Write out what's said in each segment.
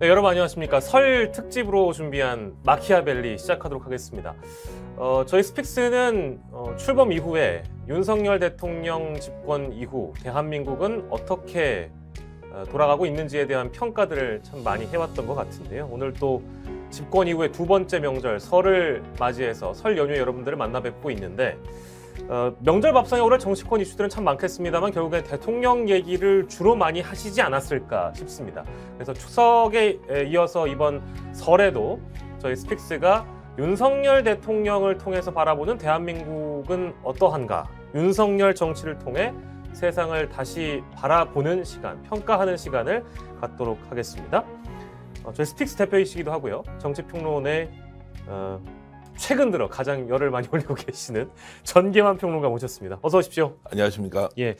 네, 여러분 안녕하십니까. 설 특집으로 준비한 마키아벨리 시작하도록 하겠습니다. 어, 저희 스픽스는 어, 출범 이후에 윤석열 대통령 집권 이후 대한민국은 어떻게 어, 돌아가고 있는지에 대한 평가들을 참 많이 해왔던 것 같은데요. 오늘 또 집권 이후의 두 번째 명절 설을 맞이해서 설 연휴에 여러분들을 만나 뵙고 있는데 어, 명절 밥상에 오를 정치권 이슈들은 참 많겠습니다만 결국엔 대통령 얘기를 주로 많이 하시지 않았을까 싶습니다. 그래서 추석에 이어서 이번 설에도 저희 스픽스가 윤석열 대통령을 통해서 바라보는 대한민국은 어떠한가? 윤석열 정치를 통해 세상을 다시 바라보는 시간, 평가하는 시간을 갖도록 하겠습니다. 어, 저희 스픽스 대표이시기도 하고요. 정치평론의 어, 최근 들어 가장 열을 많이 올리고 계시는 전기만 평론가 모셨습니다. 어서 오십시오. 안녕하십니까. 예.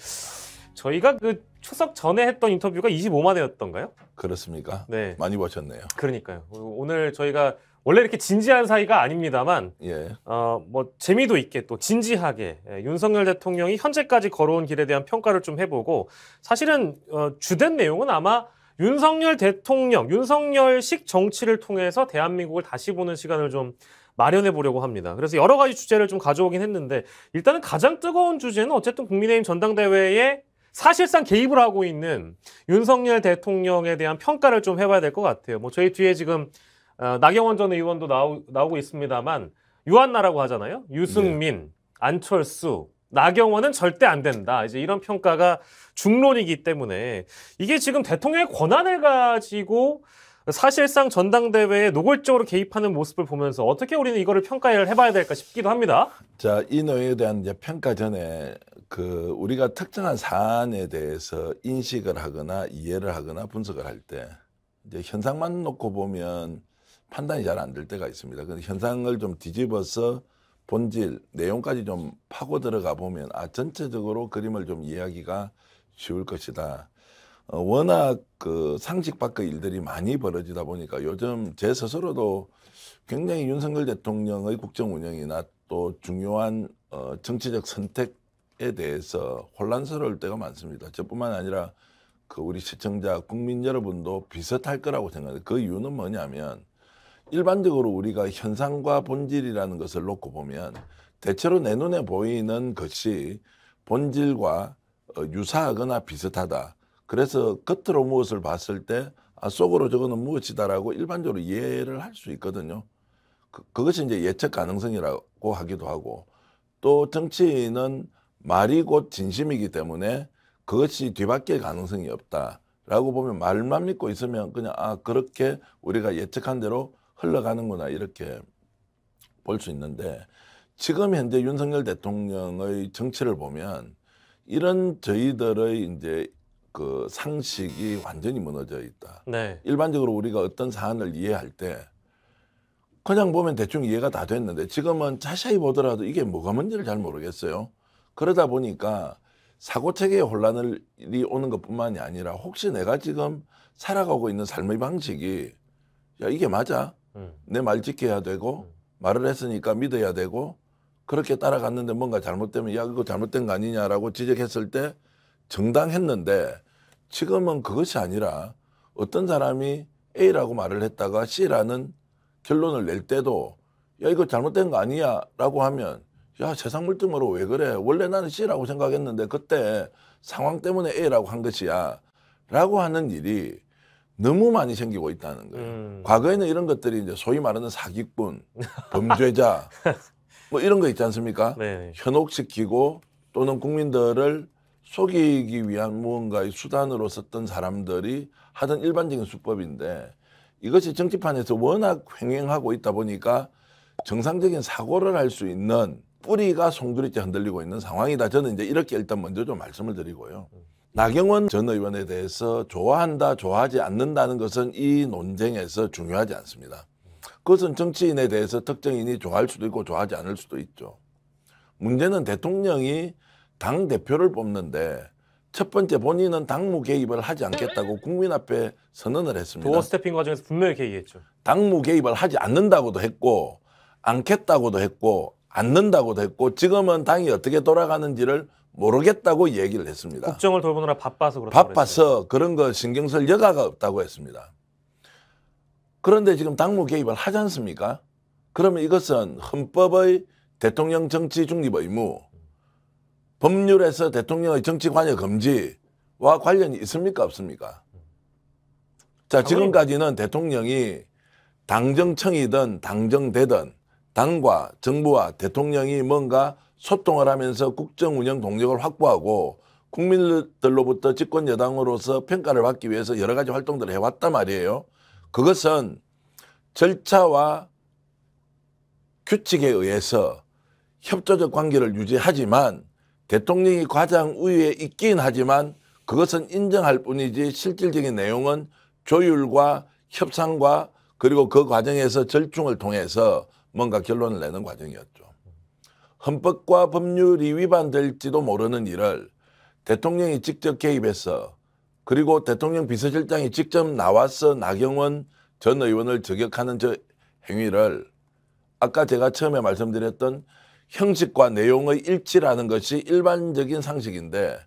저희가 그 추석 전에 했던 인터뷰가 25만회였던가요? 그렇습니까? 네. 많이 보셨네요. 그러니까요. 오늘 저희가 원래 이렇게 진지한 사이가 아닙니다만, 예. 어, 뭐, 재미도 있게 또 진지하게 예, 윤석열 대통령이 현재까지 걸어온 길에 대한 평가를 좀 해보고, 사실은 어, 주된 내용은 아마 윤석열 대통령, 윤석열식 정치를 통해서 대한민국을 다시 보는 시간을 좀 마련해 보려고 합니다. 그래서 여러 가지 주제를 좀 가져오긴 했는데 일단은 가장 뜨거운 주제는 어쨌든 국민의힘 전당대회에 사실상 개입을 하고 있는 윤석열 대통령에 대한 평가를 좀 해봐야 될 것 같아요. 뭐 저희 뒤에 지금 어, 나경원 전 의원도 나오, 나오고 있습니다만 유한나라고 하잖아요. 유승민, 네. 안철수, 나경원은 절대 안 된다. 이제 이런 평가가 중론이기 때문에 이게 지금 대통령의 권한을 가지고 사실상 전당대회에 노골적으로 개입하는 모습을 보면서 어떻게 우리는 이거를 평가를 해봐야 될까 싶기도 합니다. 자, 이 논의에 대한 이제 평가 전에 그 우리가 특정한 사안에 대해서 인식을 하거나 이해를 하거나 분석을 할 때 이제 현상만 놓고 보면 판단이 잘 안 될 때가 있습니다. 근데 현상을 좀 뒤집어서 본질 내용까지 좀 파고 들어가 보면 아 전체적으로 그림을 좀 이해하기가 쉬울 것이다. 어, 워낙 그 상식 밖의 일들이 많이 벌어지다 보니까 요즘 제 스스로도 굉장히 윤석열 대통령의 국정 운영이나 또 중요한 어, 정치적 선택에 대해서 혼란스러울 때가 많습니다. 저뿐만 아니라 그 우리 시청자 국민 여러분도 비슷할 거라고 생각해요. 그 이유는 뭐냐면 일반적으로 우리가 현상과 본질이라는 것을 놓고 보면 대체로 내 눈에 보이는 것이 본질과 어, 유사하거나 비슷하다. 그래서 겉으로 무엇을 봤을 때 아, 속으로 저거는 무엇이다라고 일반적으로 이해를 할 수 있거든요. 그, 그것이 이제 예측 가능성이라고 하기도 하고 또 정치인은 말이 곧 진심이기 때문에 그것이 뒤바뀔 가능성이 없다라고 보면 말만 믿고 있으면 그냥 아 그렇게 우리가 예측한 대로 흘러가는구나 이렇게 볼 수 있는데 지금 현재 윤석열 대통령의 정치를 보면 이런 저희들의 이제 그 상식이 완전히 무너져 있다. 네. 일반적으로 우리가 어떤 사안을 이해할 때 그냥 보면 대충 이해가 다 됐는데 지금은 자세히 보더라도 이게 뭐가 뭔지를 잘 모르겠어요. 그러다 보니까 사고 체계의 혼란이 오는 것뿐만이 아니라 혹시 내가 지금 살아가고 있는 삶의 방식이 야 이게 맞아? 음. 내말 지켜야 되고 음. 말을 했으니까 믿어야 되고 그렇게 따라갔는데 뭔가 잘못되면 야 이거 잘못된 거 아니냐라고 지적했을 때 정당했는데 지금은 그것이 아니라 어떤 사람이 A라고 말을 했다가 C라는 결론을 낼 때도 야 이거 잘못된 거 아니야 라고 하면 야 세상 물등으로 왜 그래 원래 나는 C라고 생각했는데 그때 상황 때문에 A라고 한 것이야 라고 하는 일이 너무 많이 생기고 있다는 거예요 음. 과거에는 이런 것들이 이제 소위 말하는 사기꾼 범죄자 뭐 이런 거 있지 않습니까 네. 현혹시키고 또는 국민들을 속이기 위한 무언가의 수단으로 썼던 사람들이 하던 일반적인 수법인데 이것이 정치판에서 워낙 횡행하고 있다 보니까 정상적인 사고를 할 수 있는 뿌리가 송두리째 흔들리고 있는 상황이다. 저는 이제 이렇게 일단 먼저 좀 말씀을 드리고요. 나경원 전 의원에 대해서 좋아한다, 좋아하지 않는다는 것은 이 논쟁에서 중요하지 않습니다. 그것은 정치인에 대해서 특정인이 좋아할 수도 있고 좋아하지 않을 수도 있죠. 문제는 대통령이 당 대표를 뽑는데 첫 번째 본인은 당무 개입을 하지 않겠다고 국민 앞에 선언을 했습니다. 도어 스태핑 과정에서 분명히 얘기했죠. 당무 개입을 하지 않는다고도 했고 않겠다고도 했고 않는다고도 했고 지금은 당이 어떻게 돌아가는지를 모르겠다고 얘기를 했습니다. 국정을 돌보느라 바빠서 그렇다 바빠서 그랬어요. 그런 거 신경 쓸 여가가 없다고 했습니다. 그런데 지금 당무 개입을 하지 않습니까? 그러면 이것은 헌법의 대통령 정치 중립 의무 법률에서 대통령의 정치 관여 금지와 관련이 있습니까 없습니까? 자 지금까지는 대통령이 당정청이든 당정되든 당과 정부와 대통령이 뭔가 소통을 하면서 국정운영 동력을 확보하고 국민들로부터 집권 여당으로서 평가를 받기 위해서 여러 가지 활동들을 해왔단 말이에요. 그것은 절차와 규칙에 의해서 협조적 관계를 유지하지만 대통령이 과장 우위에 있긴 하지만 그것은 인정할 뿐이지 실질적인 내용은 조율과 협상과 그리고 그 과정에서 절충을 통해서 뭔가 결론을 내는 과정이었죠. 헌법과 법률이 위반될지도 모르는 일을 대통령이 직접 개입해서 그리고 대통령 비서실장이 직접 나와서 나경원 전 의원을 저격하는 저 행위를 아까 제가 처음에 말씀드렸던 형식과 내용의 일치라는 것이 일반적인 상식인데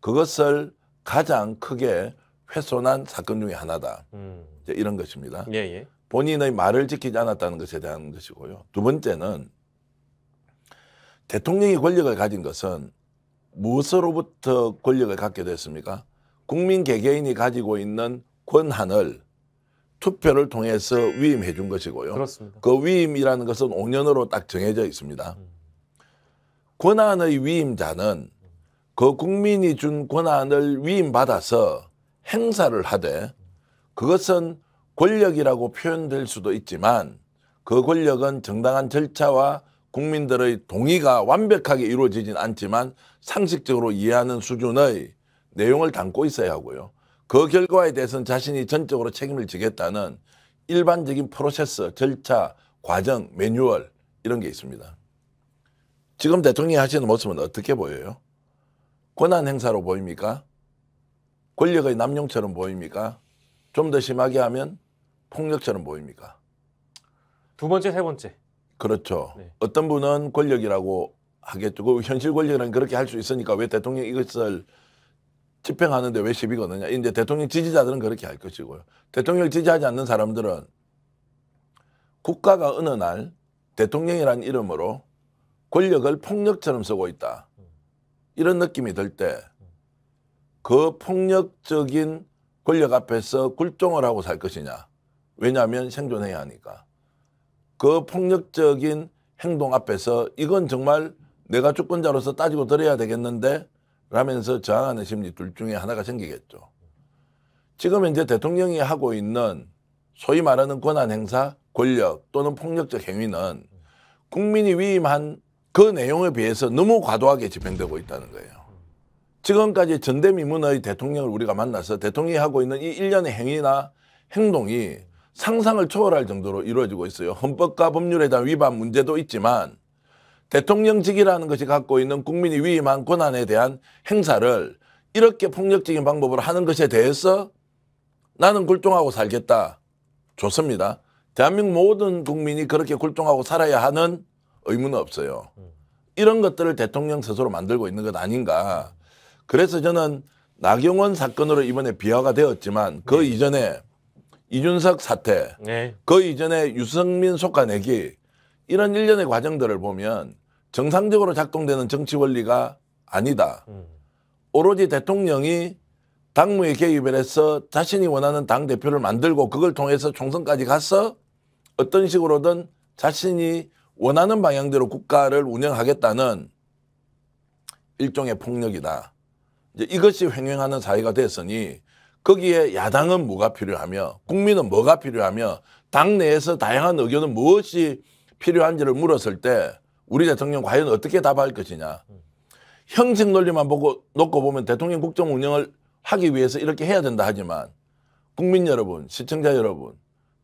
그것을 가장 크게 훼손한 사건 중의 하나다. 음. 이런 것입니다. 예, 예. 본인의 말을 지키지 않았다는 것에 대한 것이고요. 두 번째는 대통령이 권력을 가진 것은 무엇으로부터 권력을 갖게 됐습니까? 국민 개개인이 가지고 있는 권한을 투표를 통해서 위임해 준 것이고요. 그렇습니다. 그 위임이라는 것은 5년으로 딱 정해져 있습니다. 음. 권한의 위임자는 그 국민이 준 권한을 위임받아서 행사를 하되 그것은 권력이라고 표현될 수도 있지만 그 권력은 정당한 절차와 국민들의 동의가 완벽하게 이루어지진 않지만 상식적으로 이해하는 수준의 내용을 담고 있어야 하고요. 그 결과에 대해서는 자신이 전적으로 책임을 지겠다는 일반적인 프로세스, 절차, 과정, 매뉴얼 이런 게 있습니다. 지금 대통령이 하시는 모습은 어떻게 보여요? 권한 행사로 보입니까? 권력의 남용처럼 보입니까? 좀 더 심하게 하면 폭력처럼 보입니까? 두 번째, 세 번째. 그렇죠. 네. 어떤 분은 권력이라고 하겠죠. 그 현실 권력은 그렇게 할 수 있으니까 왜 대통령 이것을 집행하는데 왜 시비 거느냐. 이제 대통령 지지자들은 그렇게 할 것이고요. 대통령 지지하지 않는 사람들은 국가가 어느 날 대통령이란 이름으로 권력을 폭력처럼 쓰고 있다. 이런 느낌이 들 때 그 폭력적인 권력 앞에서 굴종을 하고 살 것이냐. 왜냐하면 생존해야 하니까. 그 폭력적인 행동 앞에서 이건 정말 내가 주권자로서 따지고 들어야 되겠는데 라면서 저항하는 심리 둘 중에 하나가 생기겠죠. 지금 이제 대통령이 하고 있는 소위 말하는 권한 행사, 권력 또는 폭력적 행위는 국민이 위임한 그 내용에 비해서 너무 과도하게 집행되고 있다는 거예요. 지금까지 전대미문의 대통령을 우리가 만나서 대통령이 하고 있는 이 일련의 행위나 행동이 상상을 초월할 정도로 이루어지고 있어요. 헌법과 법률에 대한 위반 문제도 있지만 대통령직이라는 것이 갖고 있는 국민이 위임한 권한에 대한 행사를 이렇게 폭력적인 방법으로 하는 것에 대해서 나는 굴종하고 살겠다. 좋습니다. 대한민국 모든 국민이 그렇게 굴종하고 살아야 하는 의무는 없어요. 이런 것들을 대통령 스스로 만들고 있는 것 아닌가. 그래서 저는 나경원 사건으로 이번에 비화가 되었지만 그 네. 이전에 이준석 사태, 네. 그 이전에 유승민 속가내기 이런 일련의 과정들을 보면 정상적으로 작동되는 정치 원리가 아니다. 음. 오로지 대통령이 당무에 개입을 해서 자신이 원하는 당 대표를 만들고 그걸 통해서 총선까지 가서 어떤 식으로든 자신이 원하는 방향대로 국가를 운영하겠다는 일종의 폭력이다. 이제 이것이 횡행하는 사회가 됐으니 거기에 야당은 뭐가 필요하며 국민은 뭐가 필요하며 당내에서 다양한 의견은 무엇이 필요한지를 물었을 때 우리 대통령 과연 어떻게 답할 것이냐. 형식 논리만 보고 놓고 보면 대통령 국정 운영을 하기 위해서 이렇게 해야 된다 하지만 국민 여러분, 시청자 여러분,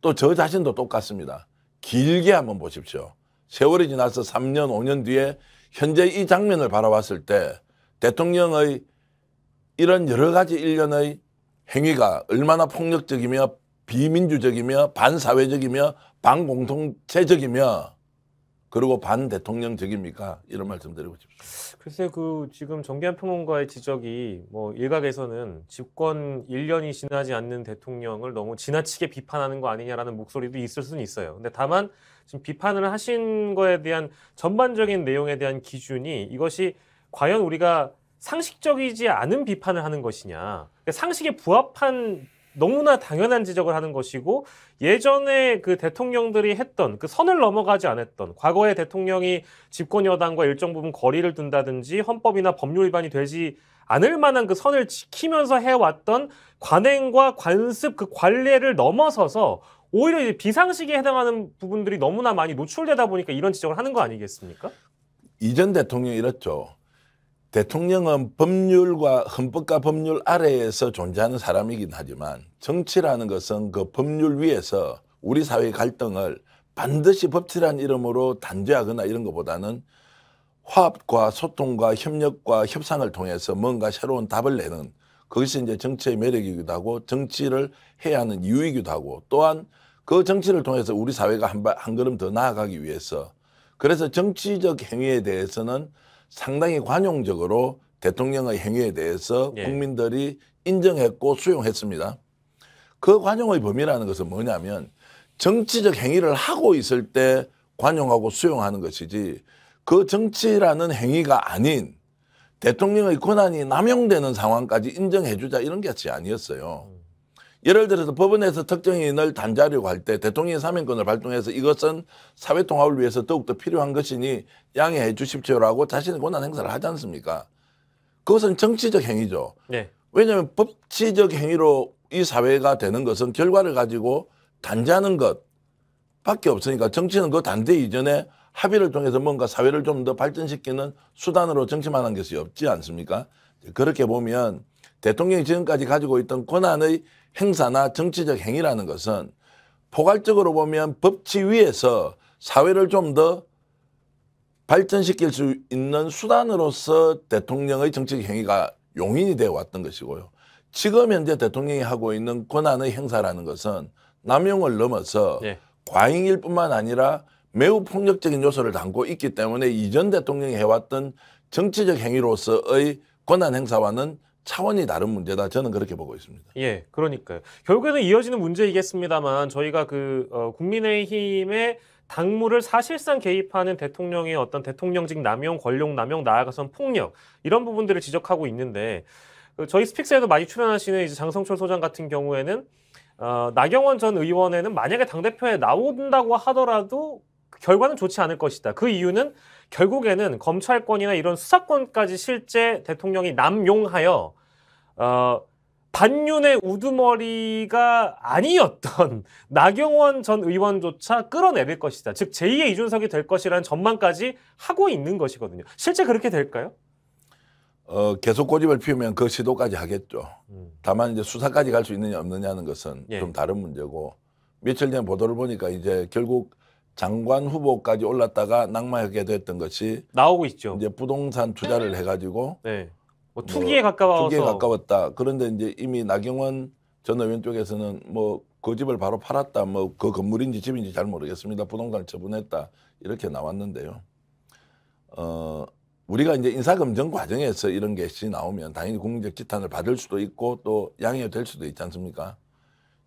또 저 자신도 똑같습니다. 길게 한번 보십시오. 세월이 지나서 3년, 5년 뒤에 현재 이 장면을 바라봤을 때 대통령의 이런 여러 가지 일련의 행위가 얼마나 폭력적이며 비민주적이며 반사회적이며 반공통체적이며 그리고 반대통령적입니까? 이런 말씀 드리고 싶습니다. 글쎄 그 지금 정기한 평론가의 지적이 뭐 일각에서는 집권 1년이 지나지 않는 대통령을 너무 지나치게 비판하는 거 아니냐라는 목소리도 있을 수는 있어요. 근데 다만 지금 비판을 하신 거에 대한 전반적인 내용에 대한 기준이 이것이 과연 우리가 상식적이지 않은 비판을 하는 것이냐. 그러니까 상식에 부합한 너무나 당연한 지적을 하는 것이고 예전에 그 대통령들이 했던 그 선을 넘어가지 않았던 과거의 대통령이 집권 여당과 일정 부분 거리를 둔다든지 헌법이나 법률 위반이 되지 않을 만한 그 선을 지키면서 해왔던 관행과 관습 그 관례를 넘어서서 오히려 이제 비상식에 해당하는 부분들이 너무나 많이 노출되다 보니까 이런 지적을 하는 거 아니겠습니까? 이전 대통령 이렇죠. 대통령은 법률과 헌법과 법률 아래에서 존재하는 사람이긴 하지만 정치라는 것은 그 법률 위에서 우리 사회 갈등을 반드시 법치란 이름으로 단죄하거나 이런 것보다는 화합과 소통과 협력과 협상을 통해서 뭔가 새로운 답을 내는 그것이 이제 정치의 매력이기도 하고 정치를 해야 하는 이유이기도 하고 또한 그 정치를 통해서 우리 사회가 한, 발, 한 걸음 더 나아가기 위해서 그래서 정치적 행위에 대해서는 상당히 관용적으로 대통령의 행위에 대해서 예. 국민들이 인정했고 수용했습니다. 그 관용의 범위라는 것은 뭐냐면 정치적 행위를 하고 있을 때 관용하고 수용하는 것이지 그 정치라는 행위가 아닌 대통령의 권한이 남용되는 상황까지 인정해주자 이런 것이 아니었어요. 예를 들어서 법원에서 특정인을 단죄하려고 할 때 대통령의 사면권을 발동해서 이것은 사회통합을 위해서 더욱더 필요한 것이니 양해해 주십시오라고 자신의 권한 행사를 하지 않습니까? 그것은 정치적 행위죠. 네. 왜냐하면 법치적 행위로 이 사회가 되는 것은 결과를 가지고 단죄하는 것밖에 없으니까 정치는 그단대 이전에 합의를 통해서 뭔가 사회를 좀 더 발전시키는 수단으로 정치만 한 것이 없지 않습니까? 그렇게 보면 대통령이 지금까지 가지고 있던 권한의 행사나 정치적 행위라는 것은 포괄적으로 보면 법치 위에서 사회를 좀 더 발전시킬 수 있는 수단으로서 대통령의 정치적 행위가 용인이 되어 왔던 것이고요. 지금 현재 대통령이 하고 있는 권한의 행사라는 것은 남용을 넘어서 예. 과잉일 뿐만 아니라 매우 폭력적인 요소를 담고 있기 때문에 이전 대통령이 해왔던 정치적 행위로서의 권한 행사와는 차원이 다른 문제다. 저는 그렇게 보고 있습니다. 예, 그러니까 결국에는 이어지는 문제이겠습니다만 저희가 그 어, 국민의힘의 당무를 사실상 개입하는 대통령의 어떤 대통령직 남용, 권력 남용, 나아가선 폭력 이런 부분들을 지적하고 있는데 그 저희 스픽스에도 많이 출연하시는 이제 장성철 소장 같은 경우에는 어, 나경원 전 의원에는 만약에 당 대표에 나온다고 하더라도 결과는 좋지 않을 것이다. 그 이유는 결국에는 검찰권이나 이런 수사권까지 실제 대통령이 남용하여 어, 반윤의 우두머리가 아니었던 나경원 전 의원조차 끌어내릴 것이다. 즉 제2의 이준석이 될 것이라는 전망까지 하고 있는 것이거든요. 실제 그렇게 될까요? 어, 계속 꼬집을 피우면 그 시도까지 하겠죠. 음. 다만 이제 수사까지 갈 수 있느냐 없느냐는 것은 예. 좀 다른 문제고 며칠 전 보도를 보니까 이제 결국 장관 후보까지 올랐다가 낙마하게 됐던 것이 나오고 있죠. 이제 부동산 투자를 네. 해가지고 네. 뭐, 뭐 투기에 뭐 가까워서 투기에 가까웠다. 그런데 이제 이미 나경원 전 의원 쪽에서는 뭐그 집을 바로 팔았다. 뭐 그 건물인지 집인지 잘 모르겠습니다. 부동산을 처분했다. 이렇게 나왔는데요. 어 우리가 이제 인사검증 과정에서 이런 게시 나오면 당연히 공적 지탄을 받을 수도 있고 또 양해될 수도 있지 않습니까?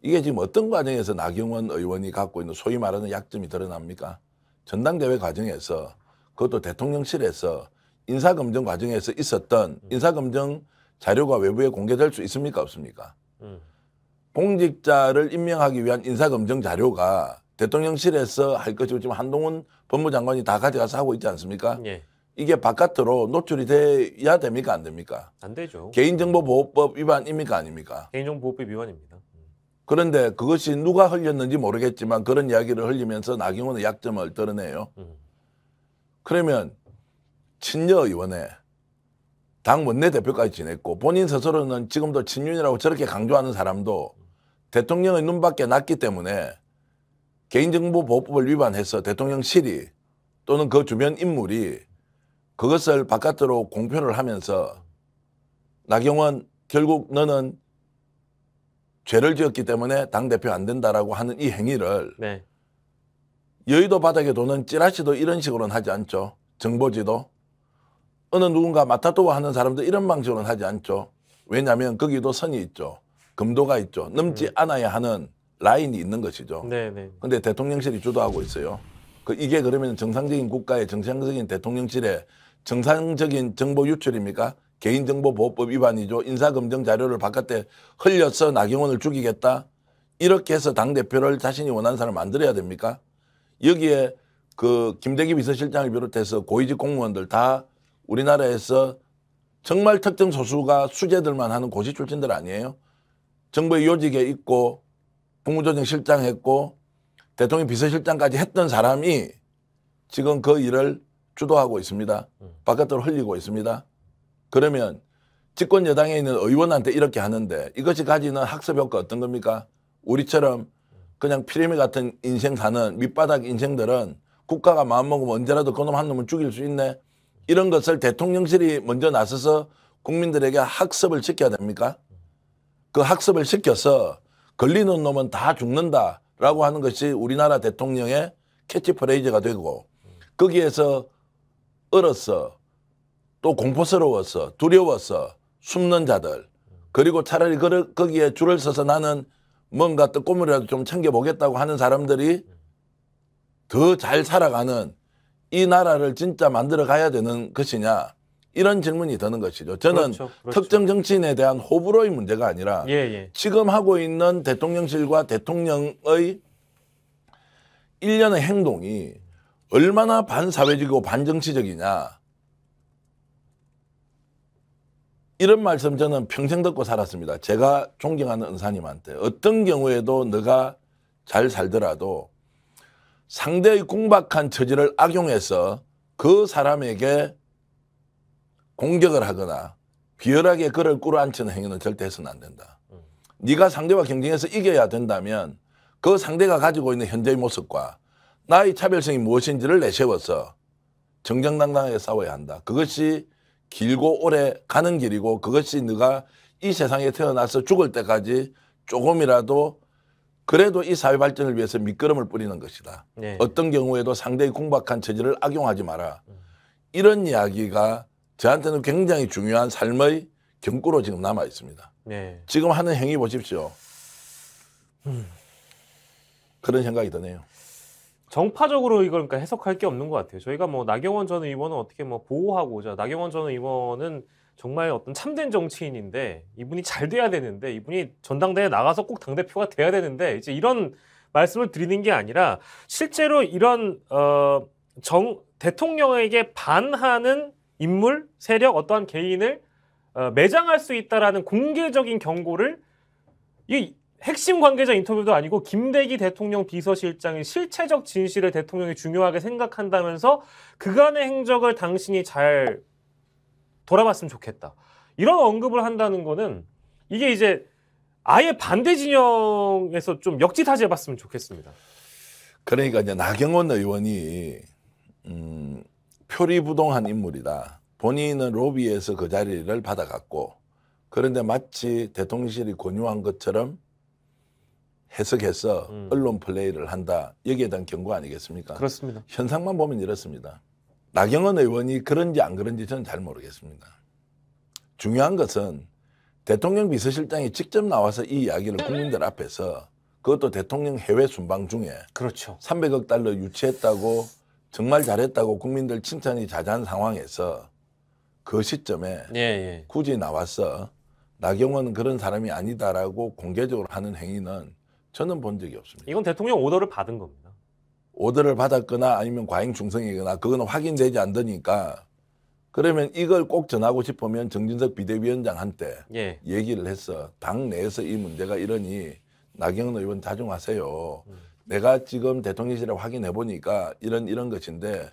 이게 지금 어떤 과정에서 나경원 의원이 갖고 있는 소위 말하는 약점이 드러납니까? 전당대회 과정에서 그것도 대통령실에서 인사검증 과정에서 있었던 음. 인사검증 자료가 외부에 공개될 수 있습니까? 없습니까? 음. 공직자를 임명하기 위한 인사검증 자료가 대통령실에서 할 것이고 지금 한동훈 법무장관이 다 가져가서 하고 있지 않습니까? 예. 이게 바깥으로 노출이 돼야 됩니까? 안 됩니까? 안 되죠. 개인정보보호법 위반입니까? 아닙니까? 개인정보보호법 위반입니다. 그런데 그것이 누가 흘렸는지 모르겠지만 그런 이야기를 흘리면서 나경원의 약점을 드러내요. 음. 그러면 친녀 의원에 당 원내대표까지 지냈고 본인 스스로는 지금도 친윤이라고 저렇게 강조하는 사람도 대통령의 눈밖에 났기 때문에 개인정보보호법을 위반해서 대통령실이 또는 그 주변 인물이 그것을 바깥으로 공표를 하면서 나경원 결국 너는 죄를 지었기 때문에 당 대표 안 된다라고 하는 이 행위를 네. 여의도 바닥에 도는 찌라시도 이런 식으로는 하지 않죠. 정보지도 어느 누군가 맡타토고 하는 사람도 이런 방식으로는 하지 않죠. 왜냐하면 거기도 선이 있죠. 금도가 있죠. 넘지 음. 않아야 하는 라인이 있는 것이죠. 네네. 네. 근데 대통령실이 주도하고 있어요. 그 이게 그러면 정상적인 국가의 정상적인 대통령실의 정상적인 정보 유출입니까? 개인정보보호법 위반이죠. 인사검증 자료를 바깥에 흘려서 나경원을 죽이겠다. 이렇게 해서 당대표를 자신이 원하는 사람을 만들어야 됩니까? 여기에 그 김대기 비서실장을 비롯해서 고위직 공무원들 다 우리나라에서 정말 특정 소수가 수재들만 하는 고시 출신들 아니에요? 정부의 요직에 있고 국무조정 실장 했고 대통령 비서실장까지 했던 사람이 지금 그 일을 주도하고 있습니다. 바깥으로 흘리고 있습니다. 그러면 집권 여당에 있는 의원한테 이렇게 하는데 이것이 가지는 학습 효과 어떤 겁니까? 우리처럼 그냥 피레미 같은 인생 사는 밑바닥 인생들은 국가가 마음먹으면 언제라도 그놈 한 놈을 죽일 수 있네. 이런 것을 대통령실이 먼저 나서서 국민들에게 학습을 시켜야 됩니까? 그 학습을 시켜서 걸리는 놈은 다 죽는다라고 하는 것이 우리나라 대통령의 캐치프레이즈가 되고 거기에서 얼어서 또 공포스러워서 두려워서 숨는 자들 그리고 차라리 그, 거기에 줄을 서서 나는 뭔가 또꿈이라도좀 챙겨보겠다고 하는 사람들이 더 잘 살아가는 이 나라를 진짜 만들어 가야 되는 것이냐 이런 질문이 드는 것이죠. 저는 그렇죠, 그렇죠. 특정 정치인에 대한 호불호의 문제가 아니라 예, 예. 지금 하고 있는 대통령실과 대통령의 일련의 행동이 얼마나 반사회적이고 반정치적이냐 이런 말씀 저는 평생 듣고 살았습니다. 제가 존경하는 은사님한테 어떤 경우에도 너가 잘 살더라도 상대의 공박한 처지를 악용해서 그 사람에게 공격을 하거나 비열하게 그를 꿇어앉히는 행위는 절대 해서는 안 된다. 네가 상대와 경쟁해서 이겨야 된다면 그 상대가 가지고 있는 현재의 모습과 나의 차별성이 무엇인지를 내세워서 정정당당하게 싸워야 한다. 그것이 길고 오래 가는 길이고 그것이 네가 이 세상에 태어나서 죽을 때까지 조금이라도 그래도 이 사회 발전을 위해서 밑거름을 뿌리는 것이다. 네. 어떤 경우에도 상대의 공박한 체질을 악용하지 마라. 음. 이런 이야기가 저한테는 굉장히 중요한 삶의 경구로 지금 남아 있습니다. 네. 지금 하는 행위 보십시오. 음. 그런 생각이 드네요. 정파적으로 이걸 그러니까 해석할 게 없는 것 같아요. 저희가 뭐 나경원 전 의원은 어떻게 뭐 보호하고자 나경원 전 의원은 정말 어떤 참된 정치인인데 이분이 잘 돼야 되는데 이분이 전당대회 나가서 꼭 당대표가 돼야 되는데 이제 이런 말씀을 드리는 게 아니라 실제로 이런 어, 정 대통령에게 반하는 인물, 세력, 어떠한 개인을 어, 매장할 수 있다라는 공개적인 경고를 이 핵심 관계자 인터뷰도 아니고 김대기 대통령 비서실장의 실체적 진실을 대통령이 중요하게 생각한다면서 그간의 행적을 당신이 잘 돌아봤으면 좋겠다. 이런 언급을 한다는 거는 이게 이제 아예 반대 진영에서 좀 역지사지 해봤으면 좋겠습니다. 그러니까 이제 나경원 의원이 음, 표리부동한 인물이다. 본인은 로비에서 그 자리를 받아갔고 그런데 마치 대통령실이 권유한 것처럼 해석해서 음. 언론 플레이를 한다. 여기에 대한 경고 아니겠습니까? 그렇습니다. 현상만 보면 이렇습니다. 나경원 의원이 그런지 안 그런지 저는 잘 모르겠습니다. 중요한 것은 대통령 비서실장이 직접 나와서 이 이야기를 국민들 앞에서 그것도 대통령 해외 순방 중에 그렇죠. 300억 달러 유치했다고 정말 잘했다고 국민들 칭찬이 자자한 상황에서 그 시점에 예, 예. 굳이 나와서 나경원은 그런 사람이 아니다라고 공개적으로 하는 행위는 저는 본 적이 없습니다. 이건 대통령 오더를 받은 겁니다. 오더를 받았거나 아니면 과잉 충성이거나 그거는 확인되지 않으니까 그러면 이걸 꼭 전하고 싶으면 정진석 비대위원장한테 예. 얘기를 했어. 당 내에서 이 문제가 이러니 나경원 의원 자중하세요. 음. 내가 지금 대통령실에 확인해 보니까 이런 이런 것인데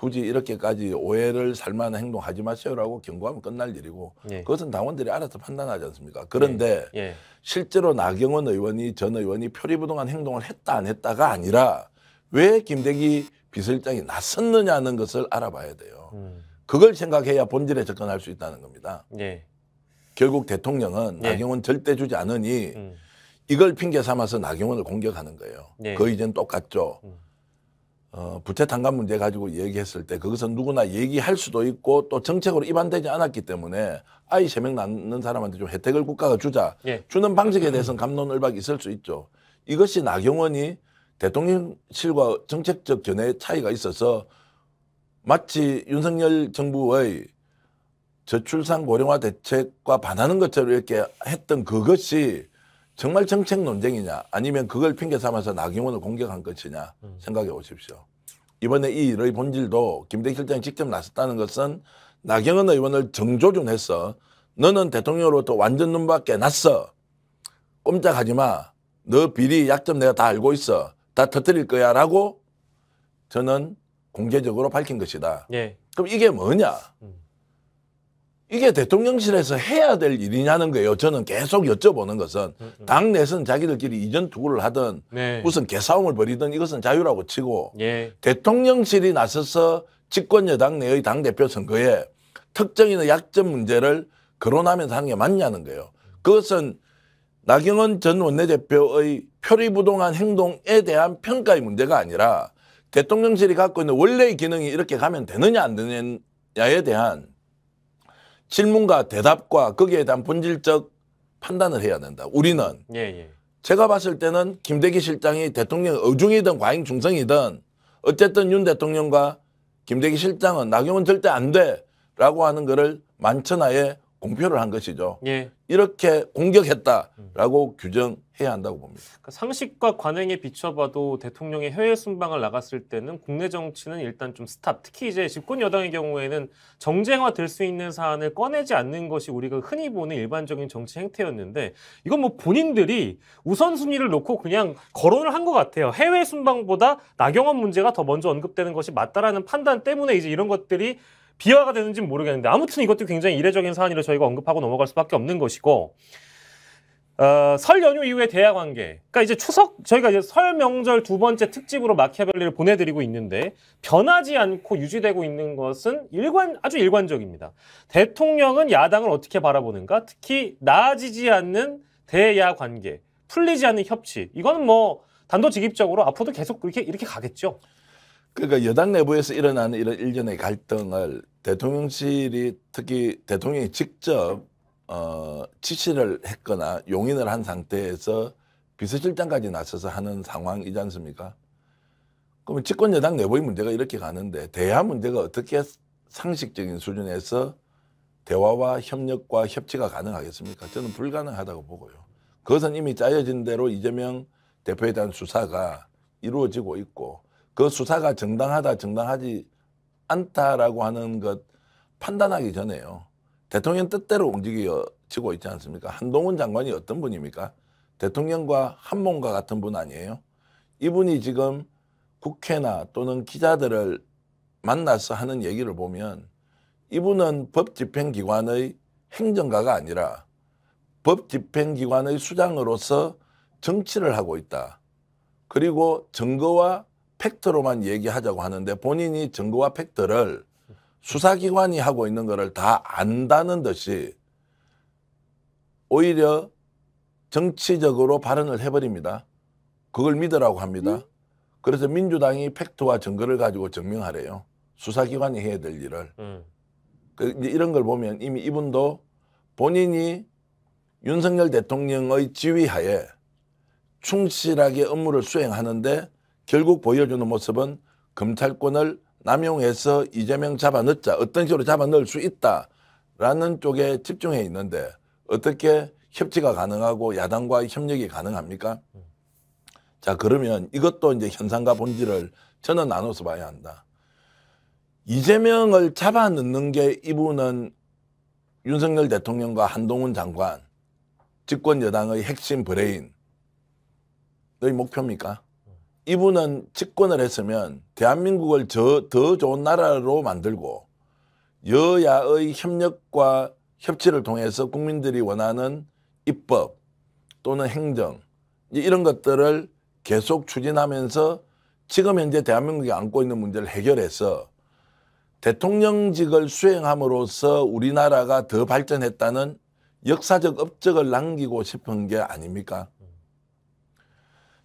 굳이 이렇게까지 오해를 살만한 행동하지 마세요라고 경고하면 끝날 일이고 예. 그것은 당원들이 알아서 판단하지 않습니까? 그런데 예. 예. 실제로 나경원 의원이 전 의원이 표리부동한 행동을 했다 안 했다가 아니라 왜 김대기 비서실장이 나섰느냐는 것을 알아봐야 돼요. 음. 그걸 생각해야 본질에 접근할 수 있다는 겁니다. 예. 결국 대통령은 예. 나경원 절대 주지 않으니 음. 이걸 핑계 삼아서 나경원을 공격하는 거예요. 예. 그 이젠 똑같죠. 음. 어, 부채 탕감 문제 가지고 얘기했을 때 그것은 누구나 얘기할 수도 있고 또 정책으로 입안되지 않았기 때문에 아이 세명 낳는 사람한테 좀 혜택을 국가가 주자. 예. 주는 방식에 대해서는 감론을박이 있을 수 있죠. 이것이 나경원이 대통령실과 정책적 견해 차이가 있어서 마치 윤석열 정부의 저출산 고령화 대책과 반하는 것처럼 이렇게 했던 그것이 정말 정책 논쟁이냐 아니면 그걸 핑계 삼아서 나경원을 공격한 것이냐 음. 생각해 보십시오. 이번에 이 일의 본질도 김대희 실장이 직접 나섰다는 것은 나경원 의원을 정조준해서 너는 대통령으로부터 완전 눈밖에 났어. 꼼짝하지 마. 너 비리 약점 내가 다 알고 있어. 다 터뜨릴 거야 라고 저는 공개적으로 밝힌 것이다. 예. 그럼 이게 뭐냐? 음. 이게 대통령실에서 해야 될 일이냐는 거예요. 저는 계속 여쭤보는 것은 음, 음. 당 내선 자기들끼리 이전 투구를 하든 네. 무슨 개싸움을 벌이든 이것은 자유라고 치고 예. 대통령실이 나서서 집권 여당 내의 당 대표 선거에 특정인의 약점 문제를 거론하면서 하는 게 맞냐는 거예요. 그것은 나경원 전 원내대표의 표리부동한 행동에 대한 평가의 문제가 아니라 대통령실이 갖고 있는 원래의 기능이 이렇게 가면 되느냐 안 되느냐에 대한 질문과 대답과 거기에 대한 본질적 판단을 해야 된다. 우리는 예, 예. 제가 봤을 때는 김대기 실장이 대통령 의중이든 과잉 중성이든 어쨌든 윤 대통령과 김대기 실장은 나경원 절대 안 돼라고 하는 거를 만천하에 공표를 한 것이죠. 예. 이렇게 공격했다라고 음. 규정해야 한다고 봅니다. 그러니까 상식과 관행에 비춰봐도 대통령이 해외 순방을 나갔을 때는 국내 정치는 일단 좀 스탑. 특히 이제 집권 여당의 경우에는 정쟁화 될 수 있는 사안을 꺼내지 않는 것이 우리가 흔히 보는 일반적인 정치 행태였는데 이건 뭐 본인들이 우선순위를 놓고 그냥 거론을 한 것 같아요. 해외 순방보다 나경원 문제가 더 먼저 언급되는 것이 맞다라는 판단 때문에 이제 이런 것들이 비화가 되는지 모르겠는데 아무튼 이것도 굉장히 이례적인 사안이라 저희가 언급하고 넘어갈 수밖에 없는 것이고 어, 설 연휴 이후에 대야 관계. 그러니까 이제 추석 저희가 이제 설 명절 두 번째 특집으로 마키아벨리를 보내드리고 있는데 변하지 않고 유지되고 있는 것은 일관 아주 일관적입니다. 대통령은 야당을 어떻게 바라보는가, 특히 나아지지 않는 대야 관계, 풀리지 않는 협치. 이거는 뭐 단도직입적으로 앞으로도 계속 그렇게 이렇게 가겠죠. 그러니까 여당 내부에서 일어나는 이런 일련의 갈등을 대통령실이 특히 대통령이 직접 어, 지시를 했거나 용인을 한 상태에서 비서실장까지 나서서 하는 상황이지 않습니까? 그러면 집권 여당 내부의 문제가 이렇게 가는데 대화 문제가 어떻게 상식적인 수준에서 대화와 협력과 협치가 가능하겠습니까? 저는 불가능하다고 보고요. 그것은 이미 짜여진 대로 이재명 대표에 대한 수사가 이루어지고 있고 그 수사가 정당하다 정당하지 않다라고 하는 것 판단하기 전에요. 대통령 뜻대로 움직여지고 있지 않습니까? 한동훈 장관이 어떤 분입니까? 대통령과 한몸과 같은 분 아니에요? 이분이 지금 국회나 또는 기자들을 만나서 하는 얘기를 보면 이분은 법 집행기관의 행정가가 아니라 법 집행기관의 수장으로서 정치를 하고 있다. 그리고 증거와 팩트로만 얘기하자고 하는데 본인이 증거와 팩트를 수사기관이 하고 있는 거를 다 안다는 듯이 오히려 정치적으로 발언을 해버립니다. 그걸 믿으라고 합니다. 음? 그래서 민주당이 팩트와 증거를 가지고 증명하래요. 수사기관이 해야 될 일을. 음. 그, 이런 걸 보면 이미 이분도 본인이 윤석열 대통령의 지휘하에 충실하게 업무를 수행하는데 결국 보여주는 모습은 검찰권을 남용해서 이재명 잡아 넣자 어떤 식으로 잡아 넣을 수 있다라는 쪽에 집중해 있는데 어떻게 협치가 가능하고 야당과의 협력이 가능합니까? 자 그러면 이것도 이제 현상과 본질을 저는 나눠서 봐야 한다. 이재명을 잡아 넣는 게 이분은 윤석열 대통령과 한동훈 장관 집권 여당의 핵심 브레인의 목표입니까? 이분은 집권을 했으면 대한민국을 저, 더 좋은 나라로 만들고 여야의 협력과 협치를 통해서 국민들이 원하는 입법 또는 행정 이런 것들을 계속 추진하면서 지금 현재 대한민국이 안고 있는 문제를 해결해서 대통령직을 수행함으로써 우리나라가 더 발전했다는 역사적 업적을 남기고 싶은 게 아닙니까?